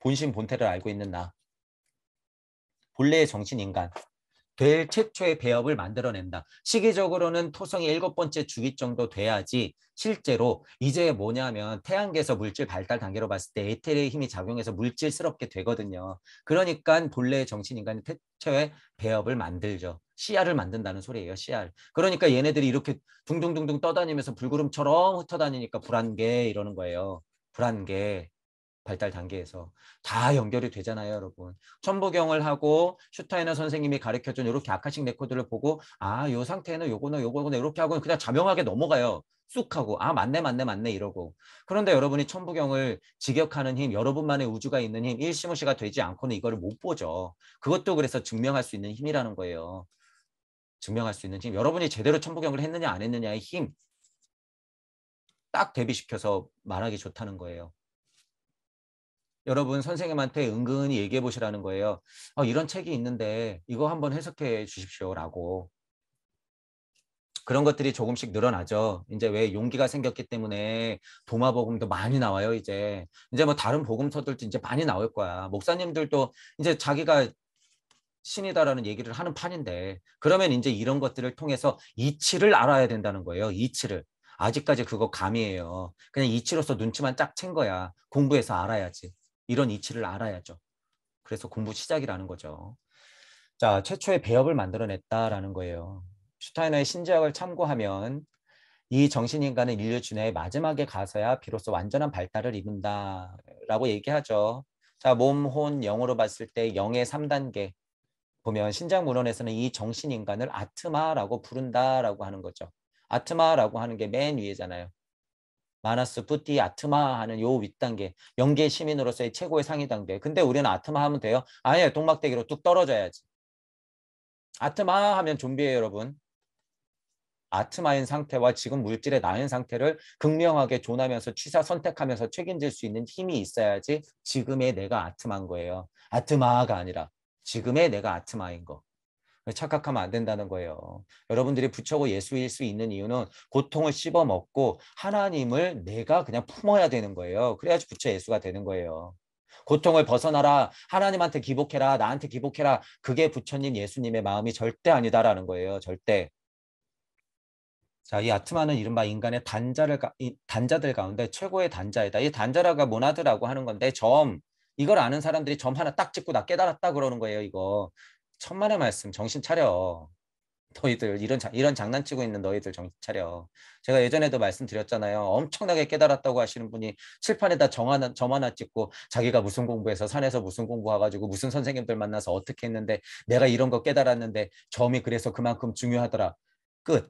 본심 본태를 알고 있는 나. 본래의 정신인간. 될 최초의 배업을 만들어낸다. 시기적으로는 토성이 일곱 번째 주기 정도 돼야지 실제로 이제 뭐냐면 태양계에서 물질 발달 단계로 봤을 때 에테르의 힘이 작용해서 물질스럽게 되거든요. 그러니까 본래의 정신인간이 최초의 배업을 만들죠. 씨알을 만든다는 소리예요. 씨알. 그러니까 얘네들이 이렇게 둥둥둥둥 떠다니면서 불구름처럼 흩어다니니까 불안개 이러는 거예요. 불안개. 발달 단계에서 다 연결이 되잖아요, 여러분. 천부경을 하고 슈타이너 선생님이 가르쳐준 이렇게 아카식 레코드를 보고 아, 요상태는 요거는 요거는 이렇게 하고 그냥 자명하게 넘어가요. 쑥 하고 아, 맞네, 맞네, 맞네 이러고. 그런데 여러분이 천부경을 직역하는 힘, 여러분만의 우주가 있는 힘, 일시무시가 되지 않고는 이거를 못 보죠. 그것도 그래서 증명할 수 있는 힘이라는 거예요. 증명할 수 있는 힘, 여러분이 제대로 천부경을 했느냐 안 했느냐의 힘, 딱 대비시켜서 말하기 좋다는 거예요. 여러분 선생님한테 은근히 얘기해 보시라는 거예요. 어, 이런 책이 있는데 이거 한번 해석해 주십시오라고. 그런 것들이 조금씩 늘어나죠. 이제 왜 용기가 생겼기 때문에 도마복음도 많이 나와요, 이제. 이제 뭐 다른 복음서들도 이제 많이 나올 거야. 목사님들도 이제 자기가 신이다라는 얘기를 하는 판인데 그러면 이제 이런 것들을 통해서 이치를 알아야 된다는 거예요. 이치를. 아직까지 그거 감이에요. 그냥 이치로서 눈치만 짝 챈 거야. 공부해서 알아야지. 이런 이치를 알아야죠. 그래서 공부 시작이라는 거죠. 자, 최초의 배업을 만들어냈다라는 거예요. 슈타이너의 신지학을 참고하면 이 정신인간은 인류 진화의 마지막에 가서야 비로소 완전한 발달을 이룬다라고 얘기하죠. 자, 몸, 혼, 영으로 봤을 때 영의 3단계, 보면 신장 문헌에서는 이 정신 인간을 아트마라고 부른다라고 하는 거죠. 아트마라고 하는 게 맨 위에잖아요. 마나스 부티 아트마 하는 요 윗단계 영계 시민으로서의 최고의 상위 단계. 근데 우리는 아트마 하면 돼요? 아예 동막대기로 뚝 떨어져야지. 아트마 하면 좀비예요, 여러분. 아트마인 상태와 지금 물질의 나인 상태를 극명하게 존하면서 취사 선택하면서 책임질 수 있는 힘이 있어야지 지금의 내가 아트마인 거예요. 아트마가 아니라 지금의 내가 아트마인 거. 착각하면 안 된다는 거예요. 여러분들이 부처고 예수일 수 있는 이유는 고통을 씹어 먹고 하나님을 내가 그냥 품어야 되는 거예요. 그래야지 부처 예수가 되는 거예요. 고통을 벗어나라. 하나님한테 기복해라. 나한테 기복해라. 그게 부처님 예수님의 마음이 절대 아니다라는 거예요. 절대. 자, 이 아트마는 이른바 인간의 단자를 단자들 가운데 최고의 단자이다. 이 단자라가 모나드라고 하는 건데 점 이걸 아는 사람들이 점 하나 딱 찍고 나 깨달았다 그러는 거예요. 이거 천만의 말씀 정신 차려. 너희들 이런 이런 장난치고 있는 너희들 정신 차려. 제가 예전에도 말씀드렸잖아요. 엄청나게 깨달았다고 하시는 분이 칠판에다 정 하나 점 하나 찍고 자기가 무슨 공부해서 산에서 무슨 공부해가지고 무슨 선생님들 만나서 어떻게 했는데 내가 이런 거 깨달았는데 점이 그래서 그만큼 중요하더라. 끝.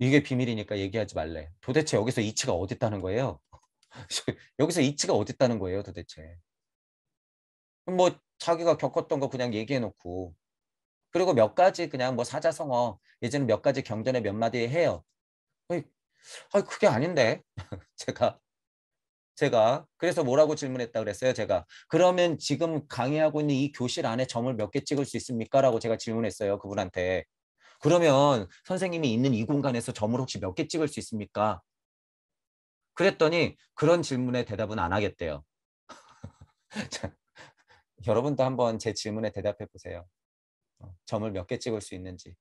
이게 비밀이니까 얘기하지 말래. 도대체 여기서 이치가 어딨다는 거예요? (laughs) 여기서 이치가 어딨다는 거예요 도대체 뭐 자기가 겪었던 거 그냥 얘기해 놓고 그리고 몇 가지 그냥 뭐 사자성어 예전에 몇 가지 경전에 몇 마디 해요 아 그게 아닌데 (laughs) 제가 제가 그래서 뭐라고 질문했다 그랬어요 제가 그러면 지금 강의하고 있는 이 교실 안에 점을 몇 개 찍을 수 있습니까 라고 제가 질문했어요 그분한테 그러면 선생님이 있는 이 공간에서 점을 혹시 몇 개 찍을 수 있습니까 그랬더니 그런 질문에 대답은 안 하겠대요. (laughs) 자, 여러분도 한번 제 질문에 대답해 보세요. 어, 점을 몇 개 찍을 수 있는지.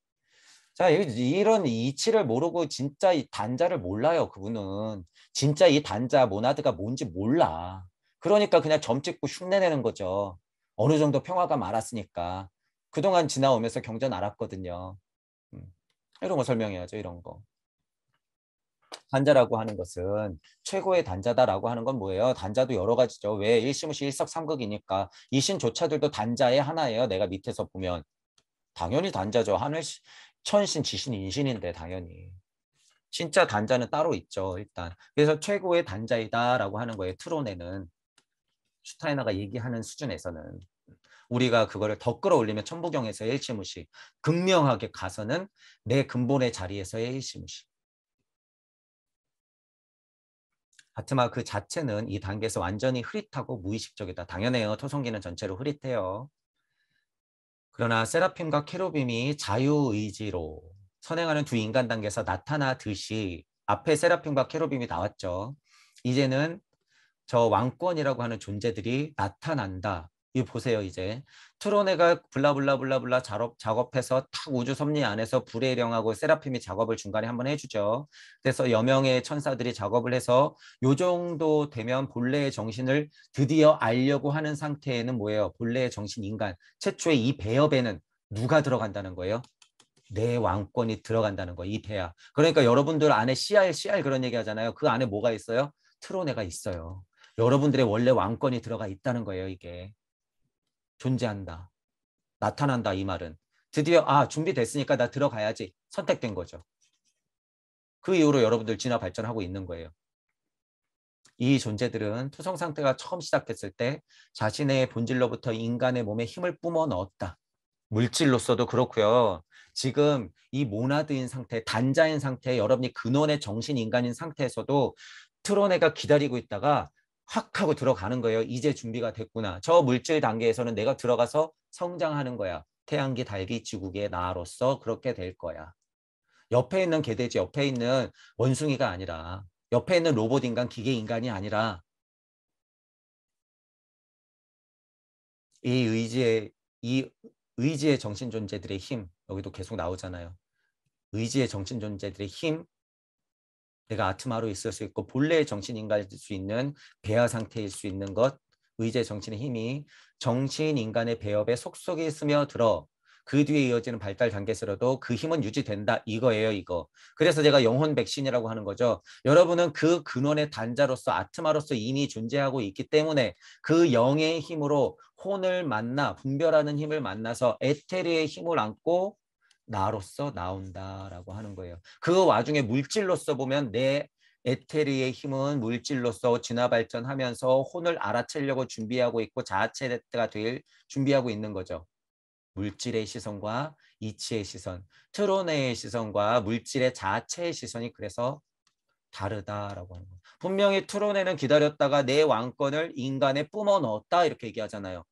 자, 이런 이치를 모르고 진짜 이 단자를 몰라요. 그분은 진짜 이 단자 모나드가 뭔지 몰라. 그러니까 그냥 점 찍고 흉내내는 거죠. 어느 정도 평화가 많았으니까 그동안 지나오면서 경전 알았거든요. 음, 이런 거 설명해야죠. 이런 거. 단자라고 하는 것은 최고의 단자다라고 하는 건 뭐예요? 단자도 여러 가지죠. 왜일심무시 일석삼극이니까 이신조차들도 단자의 하나예요. 내가 밑에서 보면 당연히 단자죠. 하늘 천신 지신 인신인데 당연히 진짜 단자는 따로 있죠. 일단 그래서 최고의 단자이다라고 하는 거예요. 트론에는 슈타이너가 얘기하는 수준에서는 우리가 그거를 더 끌어올리면 천부경에서 일심무시 극명하게 가서는 내 근본의 자리에서의 일심무시 하트마 그 자체는 이 단계에서 완전히 흐릿하고 무의식적이다. 당연해요. 토성기는 전체로 흐릿해요. 그러나 세라핌과 캐로빔이 자유의지로 선행하는 두 인간 단계에서 나타나듯이 앞에 세라핌과 캐로빔이 나왔죠. 이제는 저 왕권이라고 하는 존재들이 나타난다. 이 보세요 이제 트로네가 블라블라블라블라 작업, 작업해서 탁 우주 섭리 안에서 불의 령하고 세라핌이 작업을 중간에 한번 해주죠. 그래서 여명의 천사들이 작업을 해서 요 정도 되면 본래의 정신을 드디어 알려고 하는 상태에는 뭐예요? 본래의 정신 인간 최초의 이 배협에는 누가 들어간다는 거예요? 내 왕권이 들어간다는 거이 배야. 그러니까 여러분들 안에 CR, CR 그런 얘기 하잖아요. 그 안에 뭐가 있어요? 트로네가 있어요. 여러분들의 원래 왕권이 들어가 있다는 거예요, 이게. 존재한다. 나타난다 이 말은. 드디어 아 준비됐으니까 나 들어가야지 선택된 거죠. 그 이후로 여러분들 진화 발전하고 있는 거예요. 이 존재들은 투성 상태가 처음 시작했을 때 자신의 본질로부터 인간의 몸에 힘을 뿜어 넣었다. 물질로서도 그렇고요. 지금 이 모나드인 상태, 단자인 상태, 여러분이 근원의 정신 인간인 상태에서도 트로네가 기다리고 있다가 확 하고 들어가는 거예요. 이제 준비가 됐구나. 저 물질 단계에서는 내가 들어가서 성장하는 거야. 태양계 달기 지국의 나로서 그렇게 될 거야. 옆에 있는 개돼지, 옆에 있는 원숭이가 아니라 옆에 있는 로봇 인간, 기계 인간이 아니라 이 의지의 이 의지의 정신 존재들의 힘 여기도 계속 나오잖아요. 의지의 정신 존재들의 힘 내가 아트마로 있을 수 있고 본래의 정신인간일 수 있는 배아 상태일 수 있는 것 의제 정신의 힘이 정신 인간의 배업에 속속이 스며들어 그 뒤에 이어지는 발달 단계에서라도 그 힘은 유지된다 이거예요 이거 그래서 제가 영혼 백신이라고 하는 거죠 여러분은 그 근원의 단자로서 아트마로서 이미 존재하고 있기 때문에 그 영의 힘으로 혼을 만나 분별하는 힘을 만나서 에테르의 힘을 안고 나로서 나온다라고 하는 거예요. 그 와중에 물질로서 보면 내에테리의 힘은 물질로서 진화 발전하면서 혼을 알아채려고 준비하고 있고 자아체가 될 준비하고 있는 거죠. 물질의 시선과 이치의 시선, 트론네의 시선과 물질의 자체의 시선이 그래서 다르다라고 하는 거예요. 분명히 트론네는 기다렸다가 내 왕권을 인간에 뿜어 넣었다 이렇게 얘기하잖아요.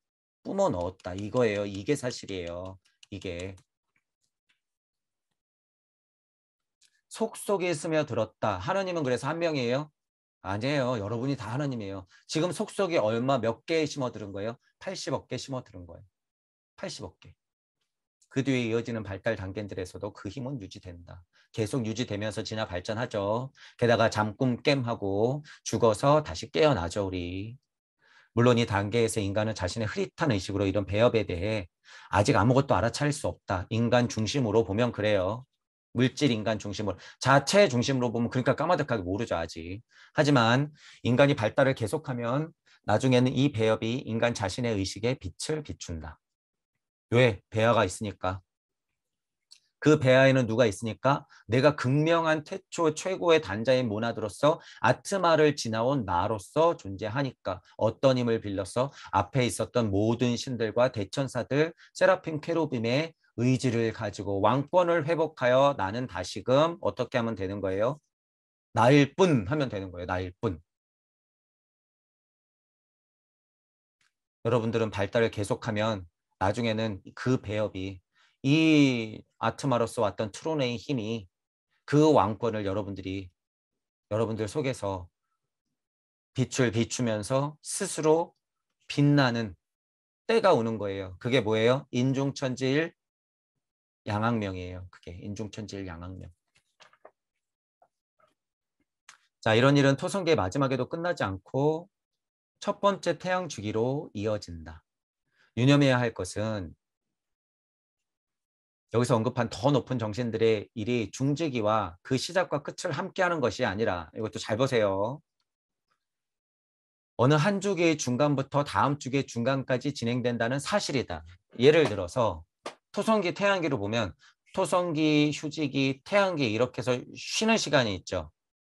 뿜어 넣었다 이거예요. 이게 사실이에요. 이게 속속에 있으며들었다 하나님은 그래서 한 명이에요? 아니에요. 여러분이 다 하나님이에요. 지금 속속에 얼마 몇 개 심어들은 거예요? 80억 개 심어들은 거예요. 80억 개. 그 뒤에 이어지는 발달 단계들에서도 그 힘은 유지된다. 계속 유지되면서 지나 발전하죠. 게다가 잠꿈 깸하고 죽어서 다시 깨어나죠, 우리. 물론 이 단계에서 인간은 자신의 흐릿한 의식으로 이런 배업에 대해 아직 아무것도 알아차릴 수 없다. 인간 중심으로 보면 그래요. 물질 인간 중심으로 자체 중심으로 보면 그러니까 까마득하게 모르죠 아직. 하지만 인간이 발달을 계속하면 나중에는 이배협이 인간 자신의 의식에 빛을 비춘다. 왜? 배아가 있으니까. 그 배아에는 누가 있으니까 내가 극명한 태초 최고의 단자인 모나드로서 아트마를 지나온 나로서 존재하니까 어떤 힘을 빌려서 앞에 있었던 모든 신들과 대천사들 세라핌 캐로빔의 의지를 가지고 왕권을 회복하여 나는 다시금 어떻게 하면 되는 거예요? 나일 뿐 하면 되는 거예요. 나일 뿐. 여러분들은 발달을 계속하면 나중에는 그 배업이 이 아트마로서 왔던 트론의 힘이 그 왕권을 여러분들이 여러분들 속에서 빛을 비추면서 스스로 빛나는 때가 오는 거예요. 그게 뭐예요? 인종천지일 양학명이에요. 그게 인중천질 양학명. 자, 이런 일은 토성계 마지막에도 끝나지 않고 첫 번째 태양 주기로 이어진다. 유념해야 할 것은 여기서 언급한 더 높은 정신들의 일이 중지기와 그 시작과 끝을 함께하는 것이 아니라 이것도 잘 보세요. 어느 한 주기의 중간부터 다음 주기의 중간까지 진행된다는 사실이다. 예를 들어서 토성기, 태양기로 보면 토성기, 휴지기, 태양기 이렇게 해서 쉬는 시간이 있죠.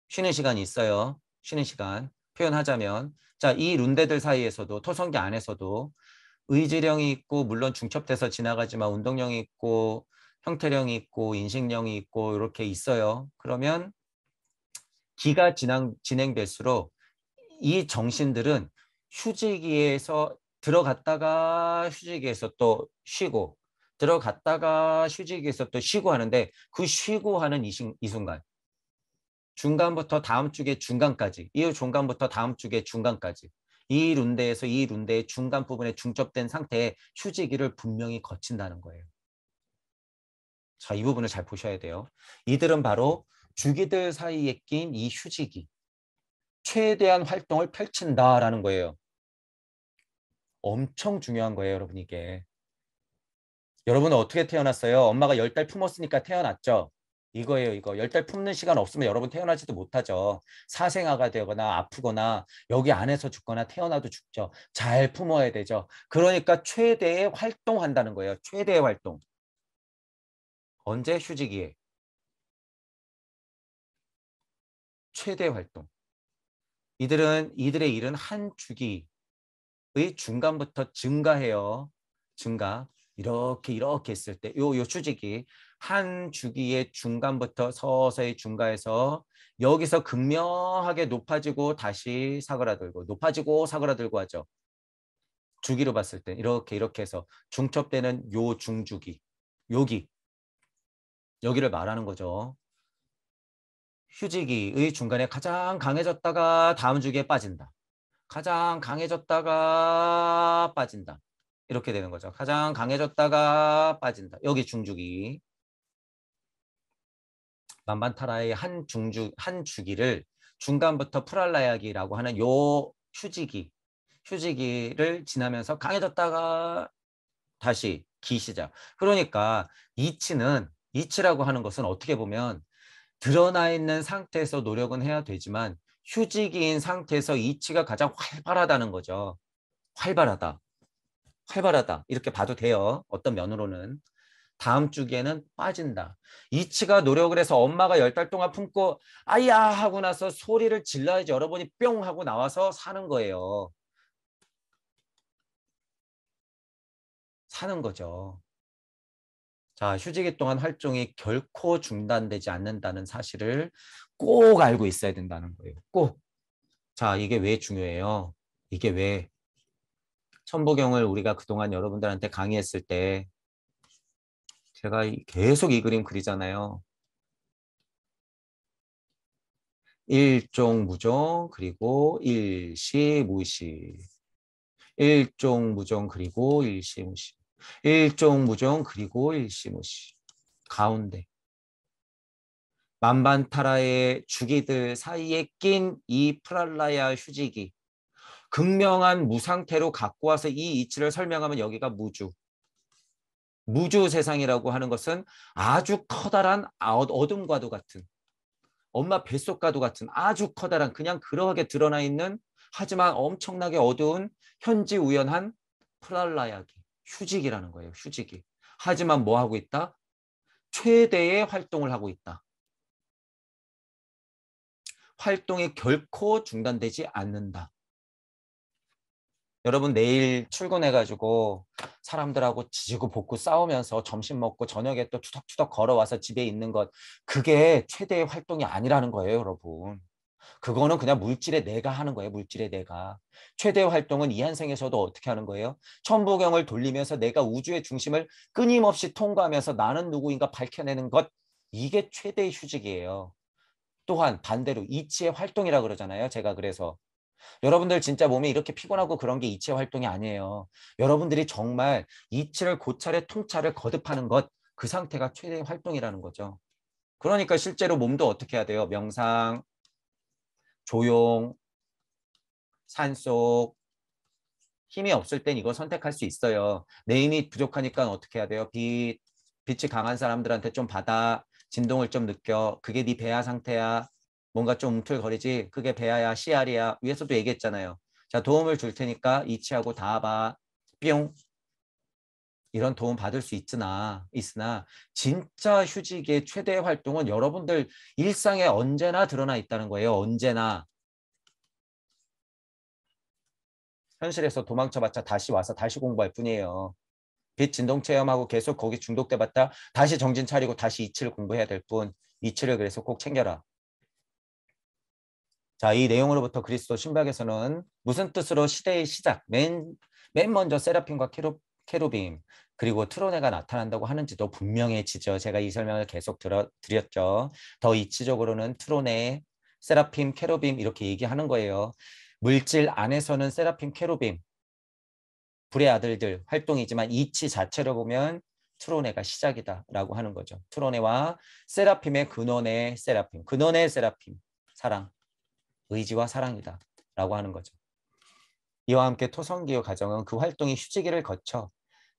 쉬는 시간이 있어요. 쉬는 시간. 표현하자면 자, 이 룬데들 사이에서도 토성기 안에서도 의지령이 있고 물론 중첩돼서 지나가지만 운동령이 있고 형태령이 있고 인식령이 있고 이렇게 있어요. 그러면 기가 진행, 진행될수록 이 정신들은 휴지기에서 들어갔다가 휴지기에서 또 쉬고 들어갔다가 휴직에서 또 쉬고 하는데 그 쉬고 하는 이, 이 순간 중간부터 다음 주에 중간까지 이 중간부터 다음 주에 중간까지 이 룬데에서 이 룬데의 중간 부분에 중첩된 상태에 휴지기를 분명히 거친다는 거예요. 자, 이 부분을 잘 보셔야 돼요. 이들은 바로 주기들 사이에 낀 이 휴지기, 최대한 활동을 펼친다라는 거예요. 엄청 중요한 거예요, 여러분 이게. 여러분은 어떻게 태어났어요? 엄마가 열 달 품었으니까 태어났죠. 이거예요, 이거. 열 달 품는 시간 없으면 여러분 태어나지도 못하죠. 사생아가 되거나 아프거나 여기 안에서 죽거나 태어나도 죽죠. 잘 품어야 되죠. 그러니까 최대의 활동한다는 거예요. 최대의 활동. 언제 휴지기에 최대 의 활동. 이들은 이들의 일은 한 주기의 중간부터 증가해요. 증가. 이렇게 이렇게 했을때 요요 수직이 한 주기의 중간부터 서서히 중간에서 여기서 극명하게 높아지고 다시 사그라들고 높아지고 사그라들고 하죠. 주기로 봤을 때 이렇게 이렇게 해서 중첩되는 요 중주기 여기 여기를 말하는 거죠. 휴지기의 중간에 가장 강해졌다가 다음 주기에 빠진다. 가장 강해졌다가 빠진다. 이렇게 되는 거죠. 가장 강해졌다가 빠진다. 여기 중주기. 만반타라의 한 중주 한 주기를 중간부터 프랄라야기라고 하는 요 휴지기 휴지기를 지나면서 강해졌다가 다시 기 시작. 그러니까 이치는 이치라고 하는 것은 어떻게 보면 드러나 있는 상태에서 노력은 해야 되지만 휴지기인 상태에서 이치가 가장 활발하다는 거죠. 활발하다. 활발하다 이렇게 봐도 돼요. 어떤 면으로는. 다음 주기에는 빠진다. 이치가 노력을 해서 엄마가 열 달 동안 품고 아야 하고 나서 소리를 질러야지 여러분이 뿅 하고 나와서 사는 거예요. 사는 거죠. 자, 휴직기 동안 활동이 결코 중단되지 않는다는 사실을 꼭 알고 있어야 된다는 거예요. 꼭. 자, 이게 왜 중요해요? 이게 왜 천부경을 우리가 그동안 여러분들한테 강의했을 때 제가 계속 이 그림 그리잖아요. 일종 무종 그리고 일시 무시 일종 무종 그리고 일시 무시 일종 무종 그리고 일시 무시 가운데 만반타라의 주기들 사이에 낀 이 프랄라야 휴지기 극명한 무상태로 갖고 와서 이 이치를 설명하면 여기가 무주. 무주 세상이라고 하는 것은 아주 커다란 어둠과도 같은 엄마 뱃속과도 같은 아주 커다란 그냥 그러하게 드러나 있는 하지만 엄청나게 어두운 현지 우연한 프랄라야기 휴직이라는 거예요. 휴직이. 하지만 뭐 하고 있다? 최대의 활동을 하고 있다. 활동이 결코 중단되지 않는다. 여러분 내일 출근해가지고 사람들하고 지지고 볶고 싸우면서 점심 먹고 저녁에 또 투덕투덕 걸어와서 집에 있는 것 그게 최대의 활동이 아니라는 거예요 여러분 그거는 그냥 물질의 내가 하는 거예요 물질의 내가 최대의 활동은 이 한생에서도 어떻게 하는 거예요 천부경을 돌리면서 내가 우주의 중심을 끊임없이 통과하면서 나는 누구인가 밝혀내는 것 이게 최대의 휴직이에요 또한 반대로 이치의 활동이라 고 그러잖아요 제가 그래서 여러분들 진짜 몸이 이렇게 피곤하고 그런 게 이체 활동이 아니에요. 여러분들이 정말 이치를 고찰의 통찰을 거듭하는 것, 그 상태가 최대의 활동이라는 거죠. 그러니까 실제로 몸도 어떻게 해야 돼요? 명상, 조용, 산속, 힘이 없을 땐 이거 선택할 수 있어요. 내 힘이 부족하니까 어떻게 해야 돼요? 빛, 빛이 강한 사람들한테 좀 받아, 진동을 좀 느껴. 그게 네 배아 상태야. 뭔가 좀 움틀거리지 그게 배아야 씨알이야 위에서도 얘기했잖아요. 자 도움을 줄 테니까 이치하고 다봐 뿅 이런 도움 받을 수 있으나 있으나 진짜 휴직의 최대 활동은 여러분들 일상에 언제나 드러나 있다는 거예요. 언제나 현실에서 도망쳐봤자 다시 와서 다시 공부할 뿐이에요. 빛 진동 체험하고 계속 거기 중독돼봤다 다시 정신 차리고 다시 이치를 공부해야 될 뿐 이치를 그래서 꼭 챙겨라. 자, 이 내용으로부터 그리스도 신박에서는 무슨 뜻으로 시대의 시작, 맨, 맨 먼저 세라핌과케롭 캐로빔 그리고 트로네가 나타난다고 하는지도 분명해지죠. 제가 이 설명을 계속 들어, 드렸죠. 더 이치적으로는 트로네, 세라핌, 케로빔 이렇게 얘기하는 거예요. 물질 안에서는 세라핌, 케로빔 불의 아들들 활동이지만 이치 자체로 보면 트로네가 시작이다라고 하는 거죠. 트로네와 세라핌의 근원의 세라핌, 근원의 세라핌 사랑 의지와 사랑이다 라고 하는 거죠. 이와 함께 토성기의 과정은 그 활동이 휴지기를 거쳐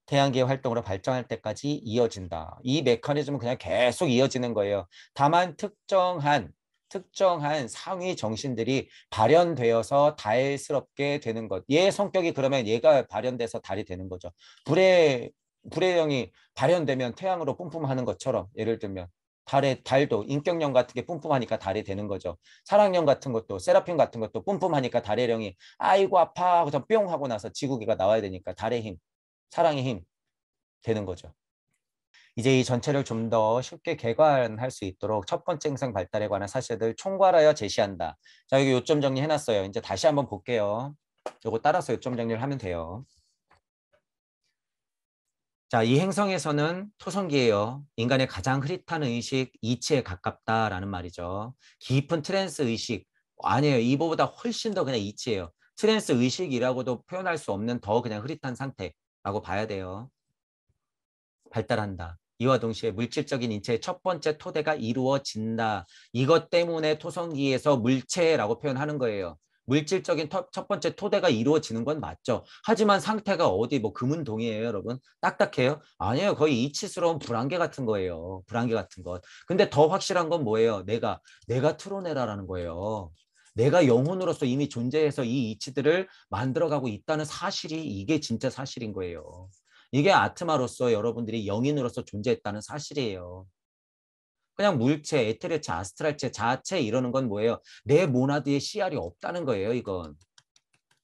태양계의 활동으로 발전할 때까지 이어진다. 이 메커니즘은 그냥 계속 이어지는 거예요. 다만 특정한 특정한 상위 정신들이 발현되어서 달스럽게 되는 것. 얘 성격이 그러면 얘가 발현돼서 달이 되는 거죠. 불의 불의 영이 발현되면 태양으로 뿜뿜하는 것처럼 예를 들면 달에 달도 인격령 같은 게 뿜뿜하니까 달이 되는 거죠. 사랑령 같은 것도 세라핀 같은 것도 뿜뿜하니까 달의 령이 아이고 아파 하고 뿅 하고 나서 지구기가 나와야 되니까 달의 힘, 사랑의 힘 되는 거죠. 이제 이 전체를 좀 더 쉽게 개관할 수 있도록 첫 번째 행성 발달에 관한 사실을 총괄하여 제시한다. 자 여기 요점 정리해놨어요. 이제 다시 한번 볼게요. 요거 따라서 요점 정리를 하면 돼요. 자, 이 행성에서는 토성기예요. 인간의 가장 흐릿한 의식, 이치에 가깝다라는 말이죠. 깊은 트랜스 의식, 아니에요. 이보다 훨씬 더 그냥 이치예요. 트랜스 의식이라고도 표현할 수 없는 더 그냥 흐릿한 상태라고 봐야 돼요. 발달한다. 이와 동시에 물질적인 인체의 첫 번째 토대가 이루어진다. 이것 때문에 토성기에서 물체라고 표현하는 거예요. 물질적인 첫 번째 토대가 이루어지는 건 맞죠. 하지만 상태가 어디 뭐 금은동이에요, 여러분? 딱딱해요? 아니에요. 거의 이치스러운 불안계 같은 거예요. 불안계 같은 것. 근데 더 확실한 건 뭐예요? 내가 내가 틀어내라라는 거예요. 내가 영혼으로서 이미 존재해서 이 이치들을 만들어가고 있다는 사실이 이게 진짜 사실인 거예요. 이게 아트마로서 여러분들이 영인으로서 존재했다는 사실이에요. 그냥 물체, 에테레체, 아스트랄체, 자체 이러는 건 뭐예요? 내 모나드에 씨알이 없다는 거예요, 이건.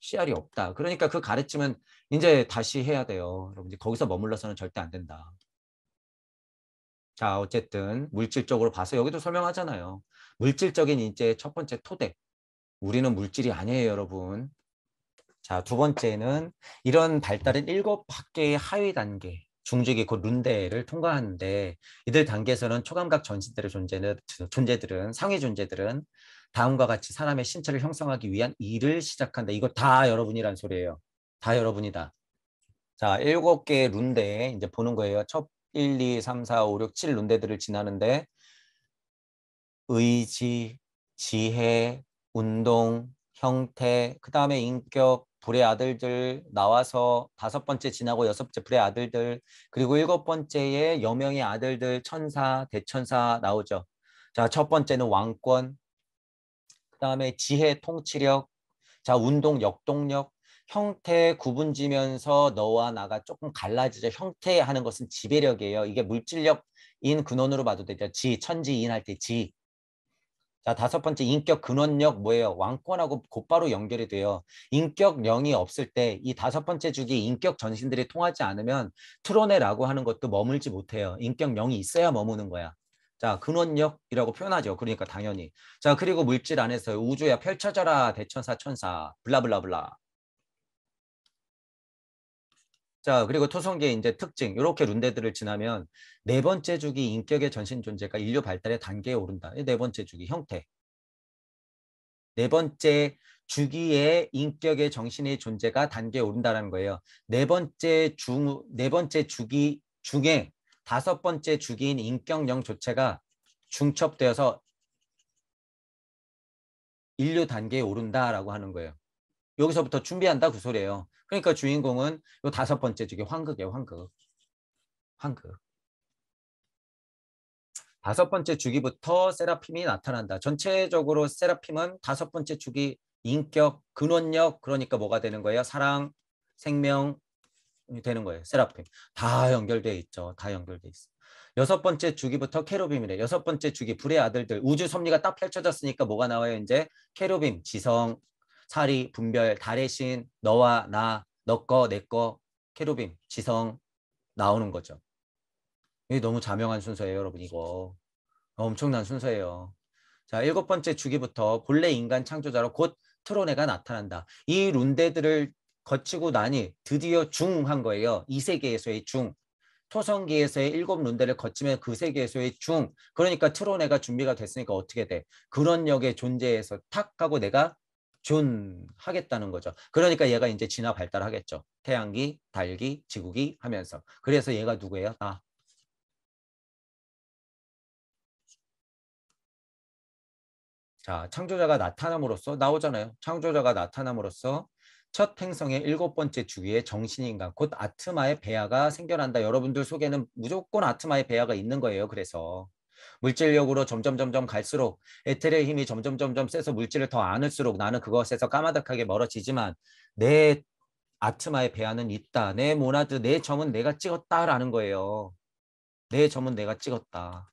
씨알이 없다. 그러니까 그 가르침은 이제 다시 해야 돼요. 여러분 거기서 머물러서는 절대 안 된다. 자, 어쨌든 물질적으로 봐서 여기도 설명하잖아요. 물질적인 인재첫 번째 토대. 우리는 물질이 아니에요, 여러분. 자, 두 번째는 이런 발달은 일곱 학의 하위 단계. 중지기곧 룬데를 통과하는데 이들 단계에서는 초감각 전신들의 존재는 존재들은 상위 존재들은 다음과 같이 사람의 신체를 형성하기 위한 일을 시작한다. 이거 다 여러분이란 소리예요. 다 여러분이다. 자, 일곱 개의 룬데 이제 보는 거예요. 첫 1, 2, 3, 4, 5, 6, 7 룬데들을 지나는데 의지, 지혜, 운동, 형태, 그 다음에 인격, 불의 아들들 나와서 다섯 번째 지나고 여섯 번째 불의 아들들 그리고 일곱 번째에 여명의 아들들 천사 대천사 나오죠. 자 첫 번째는 왕권 그 다음에 지혜 통치력 자 운동 역동력 형태 구분지면서 너와 나가 조금 갈라지죠. 형태하는 것은 지배력이에요. 이게 물질력인 근원으로 봐도 되죠. 지, 천지인 할 때 지. 자, 다섯 번째 인격 근원력 뭐예요? 왕권하고 곧바로 연결이 돼요. 인격 령이 없을 때 이 다섯 번째 주기 인격 전신들이 통하지 않으면 트론에라고 하는 것도 머물지 못해요. 인격 령이 있어야 머무는 거야. 자, 근원력이라고 표현하죠. 그러니까 당연히. 자, 그리고 물질 안에서 우주야 펼쳐져라 대천사 천사 블라블라블라. 자, 그리고 토성계 이제 특징, 이렇게 룬데들을 지나면 네 번째 주기 인격의 전신 존재가 인류 발달의 단계에 오른다. 네 번째 주기 형태. 네 번째 주기의 인격의 정신의 존재가 단계에 오른다라는 거예요. 네 번째 중, 네 번째 주기 중에 다섯 번째 주기인 인격령 조체가 중첩되어서 인류 단계에 오른다라고 하는 거예요. 여기서부터 준비한다 그 소리예요. 그러니까 주인공은 요 다섯 번째 중에 황극이에요. 황극. 황극. 다섯 번째 주기부터 세라핌이 나타난다. 전체적으로 세라핌은 다섯 번째 주기 인격, 근원력, 그러니까 뭐가 되는 거예요? 사랑, 생명 되는 거예요. 세라핌. 다 연결돼 있죠. 다 연결돼 있어. 여섯 번째 주기부터 캐로빔이래. 여섯 번째 주기 불의 아들들 우주 섭리가 딱 펼쳐졌으니까 뭐가 나와요? 이제 캐로빔, 지성, 사리, 분별, 달의 신, 너와 나, 너 거, 내꺼 캐로빔, 지성 나오는 거죠. 이게 너무 자명한 순서예요, 여러분 이거. 엄청난 순서예요. 자, 일곱 번째 주기부터 본래 인간 창조자로 곧 트로네가 나타난다. 이 룬데들을 거치고 나니 드디어 중한 거예요. 이 세계에서의 중. 토성기에서의 일곱 룬데를 거치면 그 세계에서의 중. 그러니까 트로네가 준비가 됐으니까 어떻게 돼? 그런 역의 존재에서 탁 하고 내가 존하겠다는 거죠. 그러니까 얘가 이제 진화 발달하겠죠. 태양기, 달기, 지구기 하면서. 그래서 얘가 누구예요? 나. 아. 자, 창조자가 나타남으로써 나오잖아요. 창조자가 나타남으로써 첫 행성의 일곱 번째 주위에 정신인간 곧 아트마의 배아가 생겨난다. 여러분들 속에는 무조건 아트마의 배아가 있는 거예요. 그래서 물질력으로 점점 점점 갈수록 에텔의 힘이 점점 점점 세서 물질을 더 안을수록 나는 그것에서 까마득하게 멀어지지만 내 아트마의 배안은 있다. 내 모나드, 내 점은 내가 찍었다라는 거예요. 내 점은 내가 찍었다.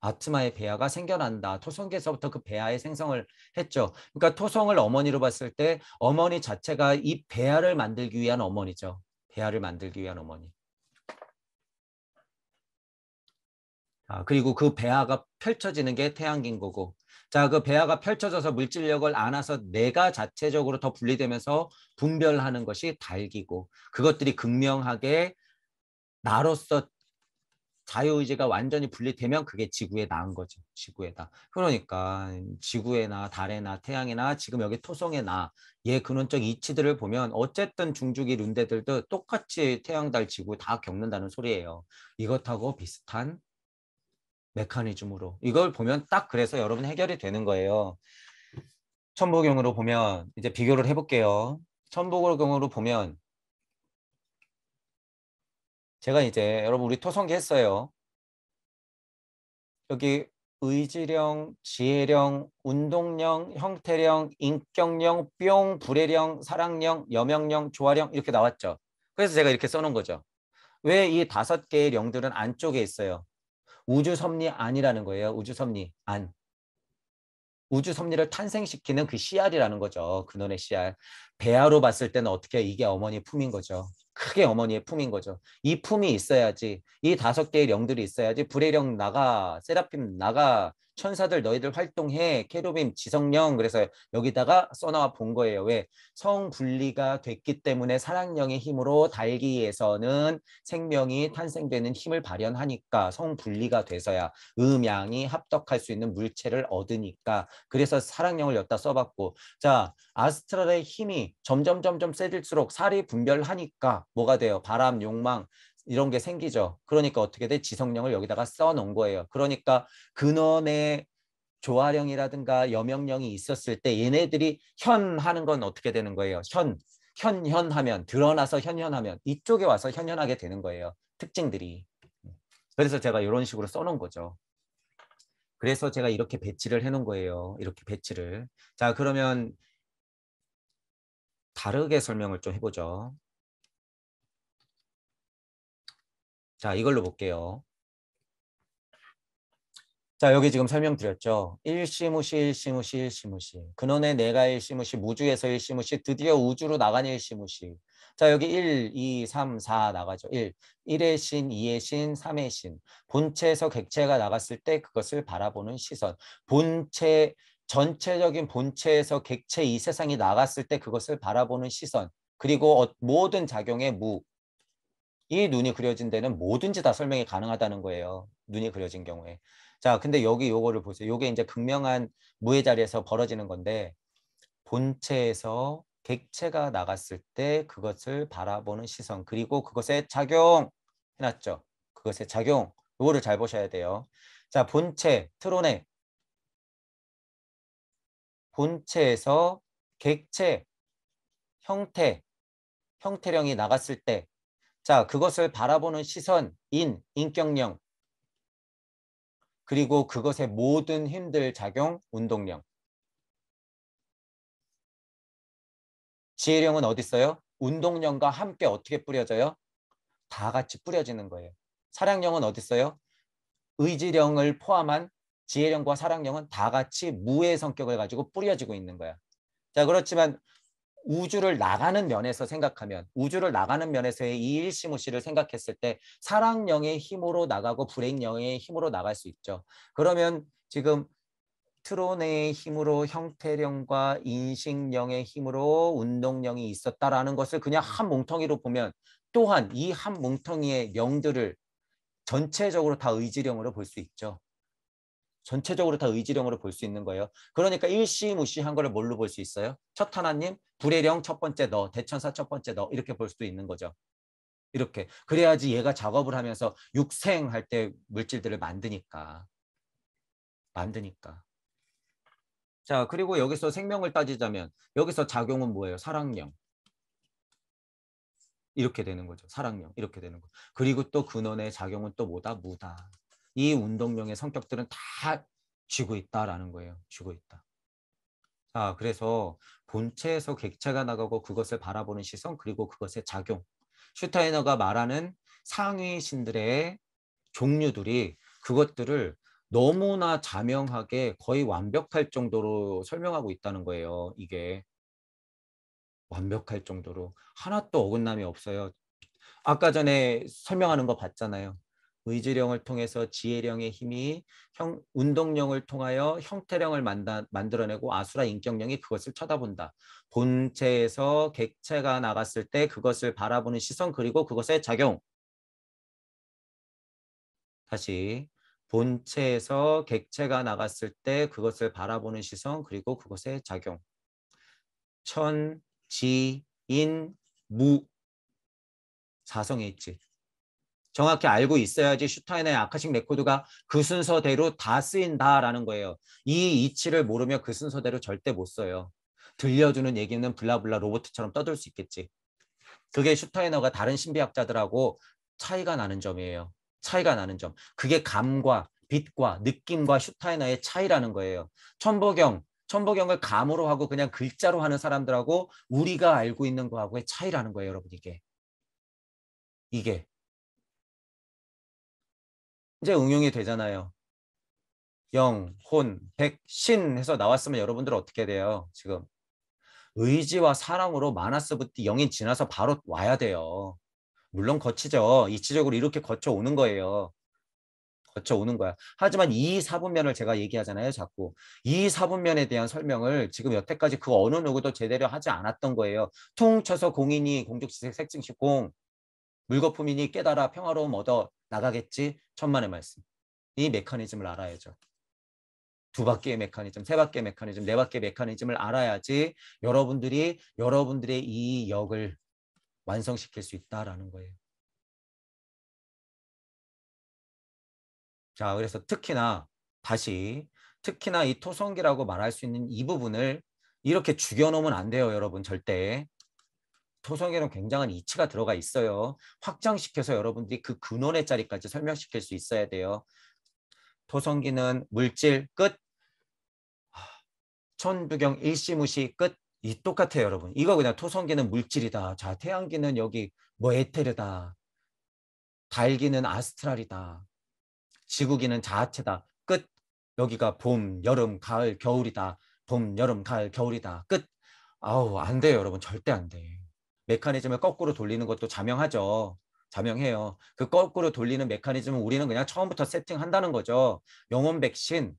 아트마의 배아가 생겨난다. 토성계에서부터 그 배아의 생성을 했죠. 그러니까 토성을 어머니로 봤을 때 어머니 자체가 이 배아를 만들기 위한 어머니죠. 배아를 만들기 위한 어머니. 아, 그리고 그 배아가 펼쳐지는 게 태양인 거고 자, 그 배아가 펼쳐져서 물질력을 안아서 내가 자체적으로 더 분리되면서 분별하는 것이 달기고 그것들이 극명하게 나로서 자유의지가 완전히 분리되면 그게 지구에 나은 거죠. 지구에다. 그러니까 지구에나 달에나 태양이나 지금 여기 토성에나 얘 근원적 이치들을 보면 어쨌든 중주기 룬데들도 똑같이 태양, 달, 지구 다 겪는다는 소리예요. 이것하고 비슷한 메커니즘으로 이걸 보면 딱 그래서 여러분 해결이 되는 거예요. 천복경으로 보면 이제 비교를 해볼게요. 천보경으로 보면 제가 이제 여러분 우리 토성기 했어요. 여기 의지령, 지혜령, 운동령, 형태령, 인격령, 뿅, 불해령, 사랑령, 여명령, 조화령 이렇게 나왔죠. 그래서 제가 이렇게 써놓은 거죠. 왜 이 다섯 개의 령들은 안쪽에 있어요? 우주 섭리 안이라는 거예요. 우주 섭리 안. 우주 섭리를 탄생시키는 그 씨알이라는 거죠. 근원의 씨알. 배아로 봤을 때는 어떻게 이게 어머니의 품인 거죠. 크게 어머니의 품인 거죠. 이 품이 있어야지 이 다섯 개의 영들이 있어야지 불의령 나가 세라핌 나가 천사들 너희들 활동해 캐로빔 지성령 그래서 여기다가 써나와본 거예요 왜 성분리가 됐기 때문에 사랑령의 힘으로 달기에서는 생명이 탄생되는 힘을 발현하니까 성분리가 돼서야 음양이 합덕할 수 있는 물체를 얻으니까 그래서 사랑령을 여기다 써봤고 자 아스트랄의 힘이 점점 점점 세질수록 살이 분별하니까 뭐가 돼요 바람 욕망 이런 게 생기죠. 그러니까 어떻게 돼? 지성령을 여기다가 써놓은 거예요. 그러니까 근원에 조화령이라든가 여명령이 있었을 때 얘네들이 현하는 건 어떻게 되는 거예요? 현, 현현하면, 드러나서 현현하면 이쪽에 와서 현현하게 되는 거예요. 특징들이. 그래서 제가 이런 식으로 써놓은 거죠. 그래서 제가 이렇게 배치를 해놓은 거예요. 이렇게 배치를. 자, 그러면 다르게 설명을 좀 해보죠. 자, 이걸로 볼게요. 자, 여기 지금 설명드렸죠. 일시무시, 일시무시, 일시무시. 근원의 내가 일시무시, 무주에서 일시무시, 드디어 우주로 나간 일시무시. 자, 여기 1, 2, 3, 4 나가죠. 1. 1의 신, 2의 신, 3의 신. 본체에서 객체가 나갔을 때 그것을 바라보는 시선. 본체, 전체적인 본체에서 객체 이 세상이 나갔을 때 그것을 바라보는 시선. 그리고 어, 모든 작용의 무, 이 눈이 그려진 데는 뭐든지 다 설명이 가능하다는 거예요. 눈이 그려진 경우에. 자, 근데 여기 요거를 보세요. 요게 이제 극명한 무의 자리에서 벌어지는 건데 본체에서 객체가 나갔을 때 그것을 바라보는 시선 그리고 그것의 작용 해놨죠. 그것의 작용 요거를 잘 보셔야 돼요. 자, 본체 트론에 본체에서 객체 형태 형태령이 나갔을 때 자, 그것을 바라보는 시선, 인, 인격령, 그리고 그것의 모든 힘들 작용, 운동령. 지혜령은 어디 있어요? 운동령과 함께 어떻게 뿌려져요? 다 같이 뿌려지는 거예요. 사랑령은 어디 있어요? 의지령을 포함한 지혜령과 사랑령은 다 같이 무의 성격을 가지고 뿌려지고 있는 거야. 자, 그렇지만 우주를 나가는 면에서 생각하면 우주를 나가는 면에서의 이 일시무시를 생각했을 때 사랑령의 힘으로 나가고 불행령의 힘으로 나갈 수 있죠. 그러면 지금 트론의 힘으로 형태령과 인식령의 힘으로 운동령이 있었다라는 것을 그냥 한 뭉텅이로 보면 또한 이 한 뭉텅이의 명들을 전체적으로 다 의지령으로 볼 수 있죠. 전체적으로 다 의지령으로 볼 수 있는 거예요. 그러니까 일시무시한 거를 뭘로 볼 수 있어요? 첫 하나님, 불의령첫 번째 너, 대천사 첫 번째 너 이렇게 볼 수도 있는 거죠. 이렇게 그래야지 얘가 작업을 하면서 육생할 때 물질들을 만드니까 만드니까 자 그리고 여기서 생명을 따지자면 여기서 작용은 뭐예요? 사랑령 이렇게 되는 거죠. 사랑령 이렇게 되는 거. 그리고 또 근원의 작용은 또 뭐다? 무다. 이 운동명의 성격들은 다 쥐고 있다라는 거예요. 쥐고 있다. 자, 그래서 본체에서 객체가 나가고 그것을 바라보는 시선 그리고 그것의 작용. 슈타이너가 말하는 상위신들의 종류들이 그것들을 너무나 자명하게 거의 완벽할 정도로 설명하고 있다는 거예요. 이게 완벽할 정도로 하나도 어긋남이 없어요. 아까 전에 설명하는 거 봤잖아요. 의지령을 통해서 지혜령의 힘이 형, 운동령을 통하여 형태령을 만다, 만들어내고 아수라 인격령이 그것을 쳐다본다. 본체에서 객체가 나갔을 때 그것을 바라보는 시선 그리고 그것의 작용. 다시 본체에서 객체가 나갔을 때 그것을 바라보는 시선 그리고 그것의 작용. 천, 지, 인, 무. 자성의 있지. 정확히 알고 있어야지 슈타인의 아카식 레코드가 그 순서대로 다 쓰인다라는 거예요. 이 이치를 모르면 그 순서대로 절대 못 써요. 들려주는 얘기는 블라블라 로봇처럼 떠들 수 있겠지. 그게 슈타이너가 다른 신비학자들하고 차이가 나는 점이에요. 차이가 나는 점. 그게 감과 빛과 느낌과 슈타이너의 차이라는 거예요. 천보경, 천보경을 감으로 하고 그냥 글자로 하는 사람들하고 우리가 알고 있는 거하고의 차이라는 거예요, 여러분 이게. 이게 이제 응용이 되잖아요. 영, 혼, 백, 신 해서 나왔으면 여러분들 어떻게 돼요? 지금 의지와 사랑으로 마나스부터 영이 지나서 바로 와야 돼요. 물론 거치죠. 이치적으로 이렇게 거쳐오는 거예요. 거쳐오는 거야. 하지만 이 사분면을 제가 얘기하잖아요. 자꾸. 이 사분면에 대한 설명을 지금 여태까지 그 어느 누구도 제대로 하지 않았던 거예요. 통쳐서 공인이 공적지색 색증식공 물거품이니 깨달아 평화로움 얻어 나가겠지 천만의 말씀. 이 메커니즘을 알아야죠. 두 바퀴의 메커니즘, 세 바퀴의 메커니즘, 네 바퀴의 메커니즘을 알아야지 여러분들이 여러분들의 이 역을 완성시킬 수 있다라는 거예요. 자, 그래서 특히나 다시 특히나 이 토성기라고 말할 수 있는 이 부분을 이렇게 죽여놓으면 안 돼요, 여러분 절대. 토성에는 굉장한 이치가 들어가 있어요. 확장시켜서 여러분들이 그 근원의 자리까지 설명시킬 수 있어야 돼요. 토성기는 물질 끝, 천부경 일시무시 끝, 이 똑같아요 여러분. 이거 그냥 토성기는 물질이다. 자 태양기는 여기 뭐 에테르다. 달기는 아스트랄이다. 지구기는 자아체다. 끝. 여기가 봄, 여름, 가을, 겨울이다. 봄, 여름, 가을, 겨울이다. 끝. 아우 안 돼요 여러분 절대 안 돼. 메커니즘을 거꾸로 돌리는 것도 자명하죠. 자명해요. 그 거꾸로 돌리는 메커니즘은 우리는 그냥 처음부터 세팅한다는 거죠. 영혼 백신.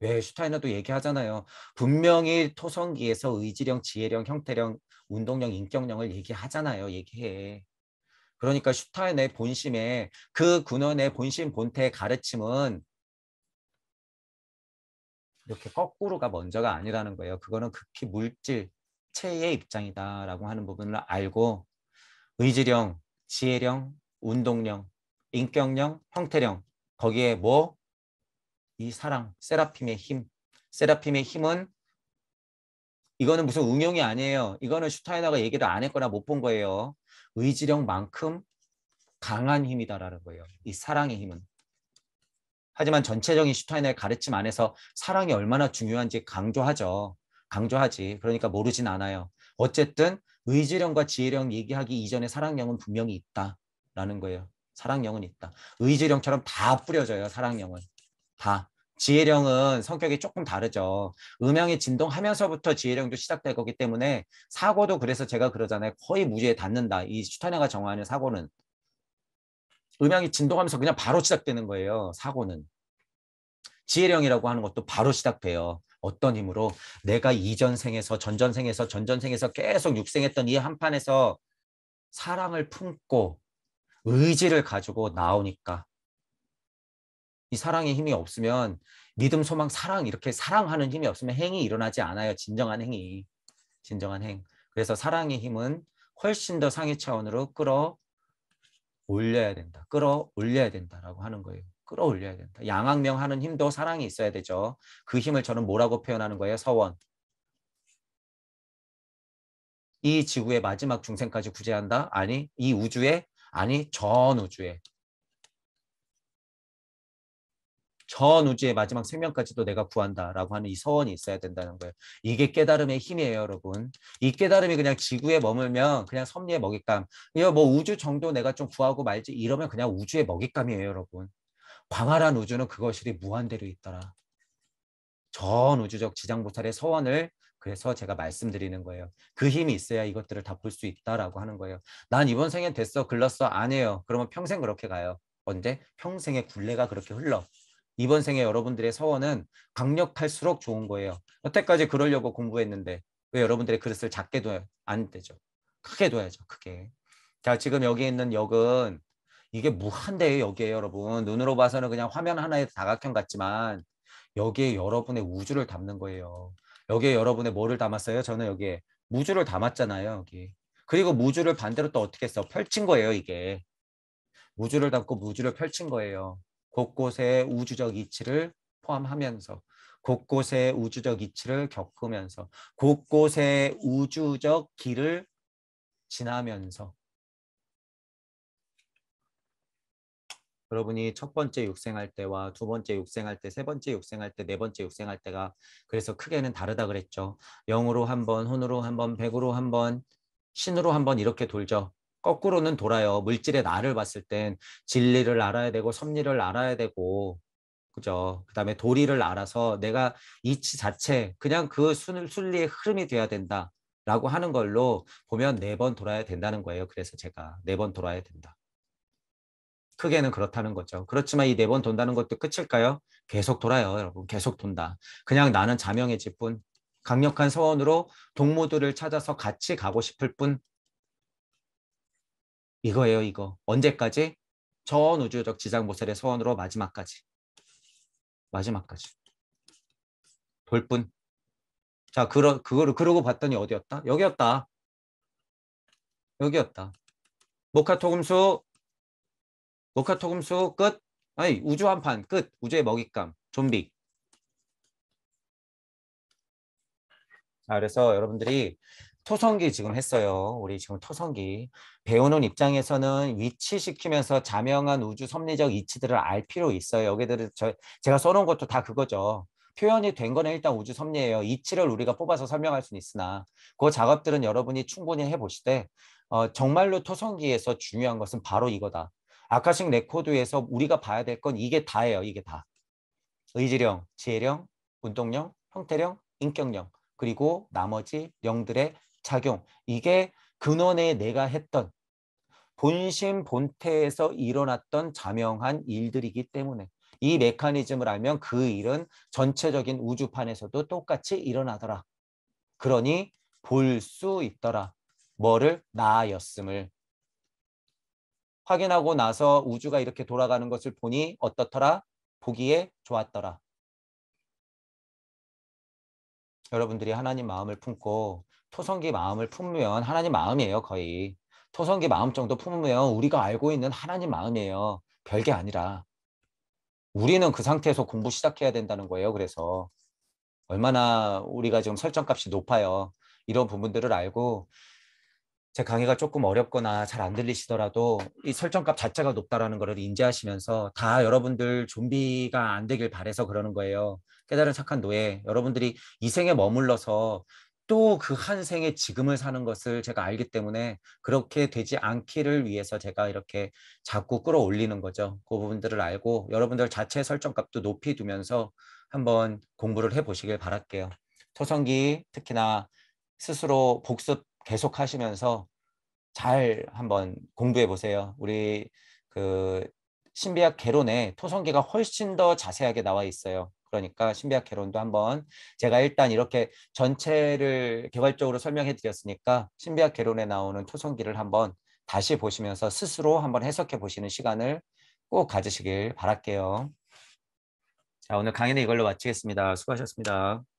왜 슈타이너도 얘기하잖아요. 분명히 토성기에서 의지령, 지혜령, 형태령, 운동령, 인격령을 얘기하잖아요. 얘기해. 그러니까 슈타이너의 본심에 그 군원의 본심 본태의 가르침은 이렇게 거꾸로가 먼저가 아니라는 거예요. 그거는 극히 물질, 체의 입장이다라고 하는 부분을 알고 의지령, 지혜령, 운동령, 인격령, 형태령 거기에 뭐? 이 사랑, 세라핌의 힘. 세라핌의 힘은 이거는 무슨 응용이 아니에요. 이거는 슈타이너가 얘기를 안 했거나 못 본 거예요. 의지력만큼 강한 힘이다라는 거예요. 이 사랑의 힘은. 하지만 전체적인 슈타이너의 가르침 안에서 사랑이 얼마나 중요한지 강조하죠. 강조하지. 그러니까 모르진 않아요. 어쨌든 의지령과 지혜령 얘기하기 이전에 사랑령은 분명히 있다라는 거예요. 사랑령은 있다. 의지령처럼 다 뿌려져요. 사랑령은 다. 지혜령은 성격이 조금 다르죠. 음영이 진동하면서부터 지혜령도 시작될 거기 때문에 사고도 그래서 제가 그러잖아요. 거의 무죄에 닿는다. 이 슈타네가 정하는 사고는 음향이 진동하면서 그냥 바로 시작되는 거예요. 사고는. 지혜령이라고 하는 것도 바로 시작돼요. 어떤 힘으로 내가 이전 생에서 전전 생에서 전전 생에서 계속 육생했던 이 한판에서 사랑을 품고 의지를 가지고 나오니까 이 사랑의 힘이 없으면 믿음, 소망, 사랑 이렇게 사랑하는 힘이 없으면 행이 일어나지 않아요. 진정한 행이. 진정한 행. 그래서 사랑의 힘은 훨씬 더 상위 차원으로 끌어 올려야 된다. 끌어 올려야 된다라고 하는 거예요. 끌어올려야 된다. 양악명하는 힘도 사랑이 있어야 되죠. 그 힘을 저는 뭐라고 표현하는 거예요? 서원. 이 지구의 마지막 중생까지 구제한다? 아니, 이 우주에? 아니, 전 우주에. 전 우주의 마지막 생명까지도 내가 구한다라고 하는 이 서원이 있어야 된다는 거예요. 이게 깨달음의 힘이에요, 여러분. 이 깨달음이 그냥 지구에 머물면 그냥 섭리의 먹잇감. 이거 뭐 우주 정도 내가 좀 구하고 말지 이러면 그냥 우주의 먹잇감이에요, 여러분. 광활한 우주는 그것이 무한대로 있더라. 전 우주적 지장보살의 서원을 그래서 제가 말씀드리는 거예요. 그 힘이 있어야 이것들을 다 볼 수 있다라고 하는 거예요. 난 이번 생엔 됐어, 글렀어, 안 해요. 그러면 평생 그렇게 가요. 언제? 평생의 굴레가 그렇게 흘러. 이번 생에 여러분들의 서원은 강력할수록 좋은 거예요. 여태까지 그러려고 공부했는데 왜 여러분들의 그릇을 작게 둬야 안 되죠? 크게 둬야죠, 크게. 자, 지금 여기 있는 역은 이게 무한대예요 여기에 여러분 눈으로 봐서는 그냥 화면 하나의 다각형 같지만 여기에 여러분의 우주를 담는 거예요 여기에 여러분의 뭐를 담았어요 저는 여기에 무주를 담았잖아요 여기 그리고 무주를 반대로 또 어떻게 했어 펼친 거예요 이게 무주를 담고 무주를 펼친 거예요 곳곳에 우주적 이치를 포함하면서 곳곳에 우주적 이치를 겪으면서 곳곳에 우주적 길을 지나면서 여러분이 첫 번째 육생할 때와 두 번째 육생할 때, 세 번째 육생할 때, 네 번째 육생할 때가 그래서 크게는 다르다 그랬죠. 영으로 한 번, 혼으로 한 번, 백으로 한 번, 신으로 한 번 이렇게 돌죠. 거꾸로는 돌아요. 물질의 나를 봤을 땐 진리를 알아야 되고 섭리를 알아야 되고 그죠. 그다음에 도리를 알아서 내가 이치 자체 그냥 그 순, 순리의 흐름이 돼야 된다라고 하는 걸로 보면 네 번 돌아야 된다는 거예요. 그래서 제가 네 번 돌아야 된다. 크게는 그렇다는 거죠. 그렇지만 이 네 번 돈다는 것도 끝일까요? 계속 돌아요, 여러분. 계속 돈다. 그냥 나는 자명해질 뿐. 강력한 서원으로 동무들을 찾아서 같이 가고 싶을 뿐. 이거예요, 이거. 언제까지? 전 우주적 지장 모세의 서원으로 마지막까지. 마지막까지. 돌 뿐. 자, 그러, 그거를, 그러고 봤더니 어디였다? 여기였다. 여기였다. 모카토금수 녹화토금수 끝. 아니 우주 한판 끝. 우주의 먹잇감 좀비. 아, 그래서 여러분들이 토성기 지금 했어요. 우리 지금 토성기. 배우는 입장에서는 위치시키면서 자명한 우주 섭리적 이치들을 알 필요 있어요. 여기들을 저, 제가 써놓은 것도 다 그거죠. 표현이 된 거는 일단 우주 섭리예요. 이치를 우리가 뽑아서 설명할 수는 있으나 그 작업들은 여러분이 충분히 해보시되 어, 정말로 토성기에서 중요한 것은 바로 이거다. 아카식 레코드에서 우리가 봐야 될 건 이게 다예요. 이게 다. 의지령, 지혜령, 운동령, 형태령, 인격령 그리고 나머지 영들의 작용 이게 근원에 내가 했던 본심 본태에서 일어났던 자명한 일들이기 때문에 이 메커니즘을 알면 그 일은 전체적인 우주판에서도 똑같이 일어나더라. 그러니 볼 수 있더라. 뭐를 나였음을 확인하고 나서 우주가 이렇게 돌아가는 것을 보니 어떻더라? 보기에 좋았더라. 여러분들이 하나님 마음을 품고 토성기 마음을 품으면 하나님 마음이에요 거의. 토성기 마음 정도 품으면 우리가 알고 있는 하나님 마음이에요. 별게 아니라. 우리는 그 상태에서 공부 시작해야 된다는 거예요. 그래서 얼마나 우리가 지금 설정값이 높아요. 이런 부분들을 알고 제 강의가 조금 어렵거나 잘 안 들리시더라도 이 설정값 자체가 높다라는 거를 인지하시면서 다 여러분들 좀비가 안 되길 바래서 그러는 거예요. 깨달은 착한 노예, 여러분들이 이 생에 머물러서 또 그 한 생의 지금을 사는 것을 제가 알기 때문에 그렇게 되지 않기를 위해서 제가 이렇게 자꾸 끌어올리는 거죠. 그 부분들을 알고 여러분들 자체 설정값도 높이 두면서 한번 공부를 해보시길 바랄게요. 토성기 특히나 스스로 복습 계속 하시면서 잘 한번 공부해 보세요. 우리 그 신비학 개론에 토성계가 훨씬 더 자세하게 나와 있어요. 그러니까 신비학 개론도 한번 제가 일단 이렇게 전체를 개괄적으로 설명해 드렸으니까 신비학 개론에 나오는 토성기를 한번 다시 보시면서 스스로 한번 해석해 보시는 시간을 꼭 가지시길 바랄게요. 자, 오늘 강의는 이걸로 마치겠습니다. 수고하셨습니다.